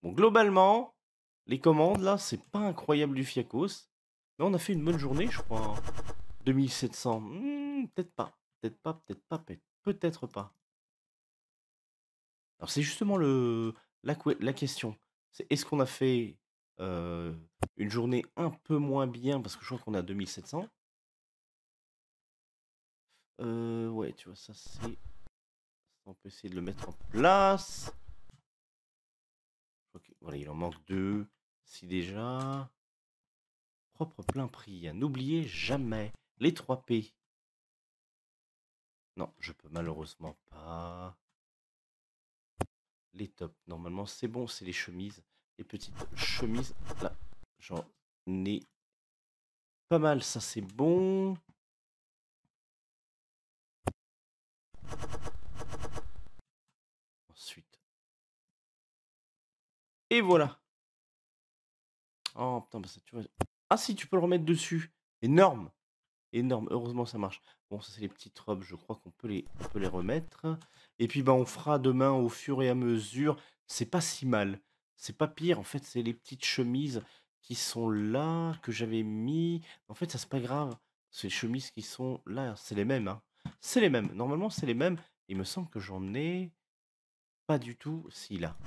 Bon, globalement, les commandes, là, c'est pas incroyable du Fiacos. Mais on a fait une bonne journée, je crois. 2700. Hein. Mmh, peut-être pas. Peut-être pas, peut-être pas, peut-être pas. Alors, c'est justement le la, question, c'est est-ce qu'on a fait une journée un peu moins bien, parce que je crois qu'on est à 2700 Ouais, tu vois, ça c'est... On peut essayer de le mettre en place. voilà, il en manque deux. Si déjà... Propre plein prix. Hein, n'oubliez jamais les 3 P. Non, je peux malheureusement pas les tops. Normalement, c'est bon, c'est les chemises. Les petites chemises. Là, j'en ai pas mal. Ça, c'est bon. Ensuite. Et voilà. Oh putain, bah ça, tu vois. Ah si, tu peux le remettre dessus. Énorme. Énorme. Heureusement, ça marche. Bon, ça, c'est les petites robes. Je crois qu'on peut les, peut les remettre. Et puis, ben, on fera demain au fur et à mesure. C'est pas si mal. C'est pas pire. En fait, c'est les petites chemises qui sont là, que j'avais mis. En fait, ça, c'est pas grave. Ces chemises qui sont là, c'est les mêmes. hein. C'est les mêmes. Normalement, c'est les mêmes. Il me semble que j'en ai pas du tout. Si, là.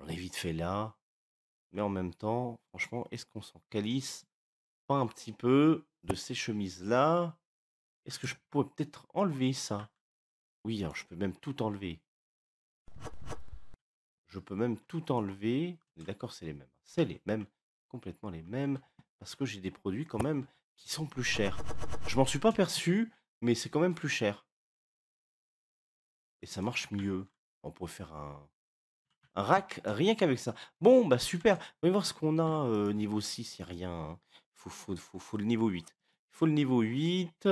J'en ai vite fait là. Mais en même temps, franchement, est-ce qu'on s'en calisse pas un petit peu de ces chemises-là Est-ce que je pourrais peut-être enlever ça oui, alors je peux même tout enlever. Je peux même tout enlever. d'accord, c'est les mêmes. C'est les mêmes, complètement les mêmes, parce que j'ai des produits quand même qui sont plus chers. Je m'en suis pas perçu, mais c'est quand même plus cher. Et ça marche mieux. On pourrait faire un, rack rien qu'avec ça. Bon, bah super. On va voir ce qu'on a euh, niveau 6, il n'y a rien. Il hein. Faut, le niveau 8. Il faut le niveau 8.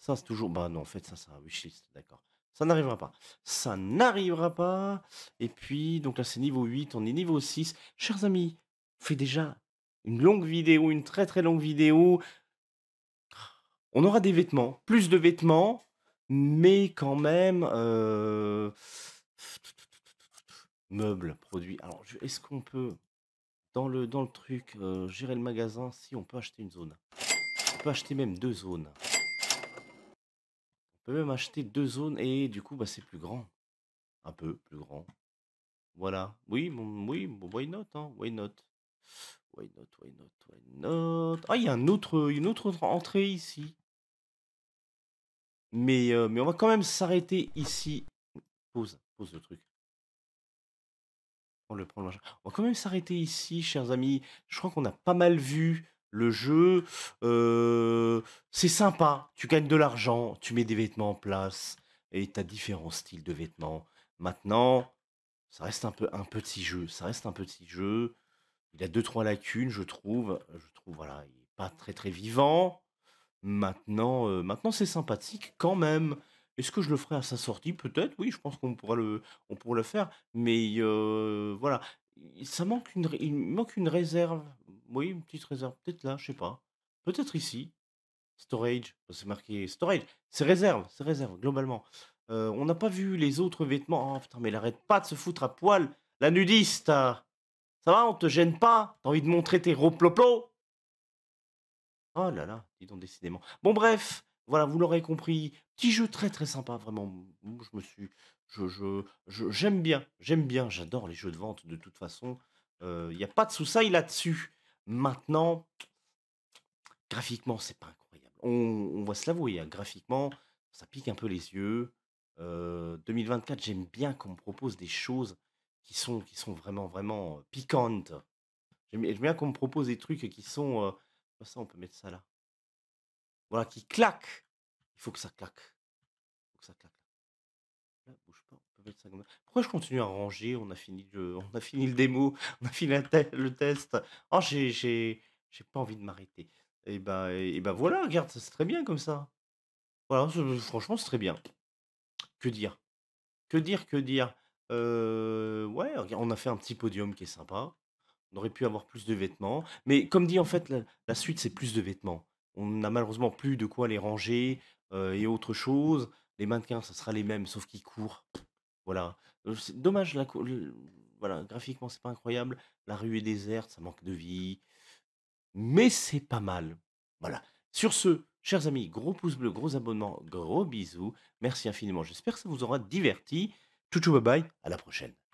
Ça, c'est toujours... Bah non, en fait, ça, c'est un wishlist, d'accord. Ça n'arrivera pas. Ça n'arrivera pas. Et puis, donc là, c'est niveau 8, on est niveau 6. Chers amis, fait déjà une longue vidéo, une très très longue vidéo. On aura des vêtements, plus de vêtements, mais quand même... Euh, meubles, produits. Alors, est-ce qu'on peut, dans le, dans le truc, euh, gérer le magasin Si on peut acheter une zone. On peut acheter même deux zones même acheter deux zones et du coup, bah, c'est plus grand. Un peu plus grand. Voilà. Oui, oui, bon, why not, hein, why not. Why not, why not, why not. Ah, il y a un autre, une autre entrée ici. Mais, euh, mais on va quand même s'arrêter ici. Pause, pause le truc. On le prend On va quand même s'arrêter ici, chers amis. Je crois qu'on a pas mal vu le jeu, euh, c'est sympa, tu gagnes de l'argent, tu mets des vêtements en place et tu as différents styles de vêtements. Maintenant, ça reste un, peu, un petit jeu, ça reste un petit jeu. Il a deux, trois lacunes, je trouve. Je trouve, voilà, il n'est pas très, très vivant. Maintenant, euh, maintenant c'est sympathique quand même. Est-ce que je le ferai à sa sortie Peut-être, oui, je pense qu'on pourra le, on pourra le faire. Mais euh, voilà, ça manque une, il manque une réserve oui, une petite réserve. Peut-être là, je sais pas. Peut-être ici. Storage. C'est marqué storage. C'est réserve. C'est réserve, globalement. Euh, on n'a pas vu les autres vêtements. Oh putain, mais il arrête pas de se foutre à poil. La nudiste. Euh. Ça va, on te gêne pas T'as envie de montrer tes roploplos Oh là là, dis donc décidément. Bon bref, voilà, vous l'aurez compris. Petit jeu très très sympa, vraiment. Je me suis... Je, je, j'aime bien, j'aime bien, j'adore les jeux de vente de toute façon. Euh, il n'y a pas de sous là-dessus. Maintenant, graphiquement, c'est pas incroyable. On, on va se l'avouer, hein, graphiquement, ça pique un peu les yeux. 2024, euh, j'aime bien qu'on me propose des choses qui sont, qui sont vraiment, vraiment euh, piquantes. J'aime bien qu'on me propose des trucs qui sont. Euh, ça, on peut mettre ça là. Voilà, qui claquent. Il faut que ça claque. Pourquoi je continue à ranger On a fini le, [laughs] on a fini le démo, on a fini le test. Oh, j'ai, pas envie de m'arrêter. Et eh bah, ben, eh et ben voilà, regarde, c'est très bien comme ça. Voilà, franchement, c'est très bien. Que dire Que dire Que dire euh, Ouais, regarde, on a fait un petit podium qui est sympa. On aurait pu avoir plus de vêtements. Mais comme dit, en fait, la, suite, c'est plus de vêtements. On n'a malheureusement plus de quoi les ranger euh, et autre chose. Les mannequins, ce sera les mêmes, sauf qu'ils courent. Voilà. Euh, c'est dommage, la voilà, graphiquement, c'est pas incroyable. La rue est déserte, ça manque de vie. Mais c'est pas mal. Voilà. Sur ce, chers amis, gros pouce bleu, gros abonnement, gros bisous. Merci infiniment. J'espère que ça vous aura diverti. Tchou tchou bye bye, à la prochaine.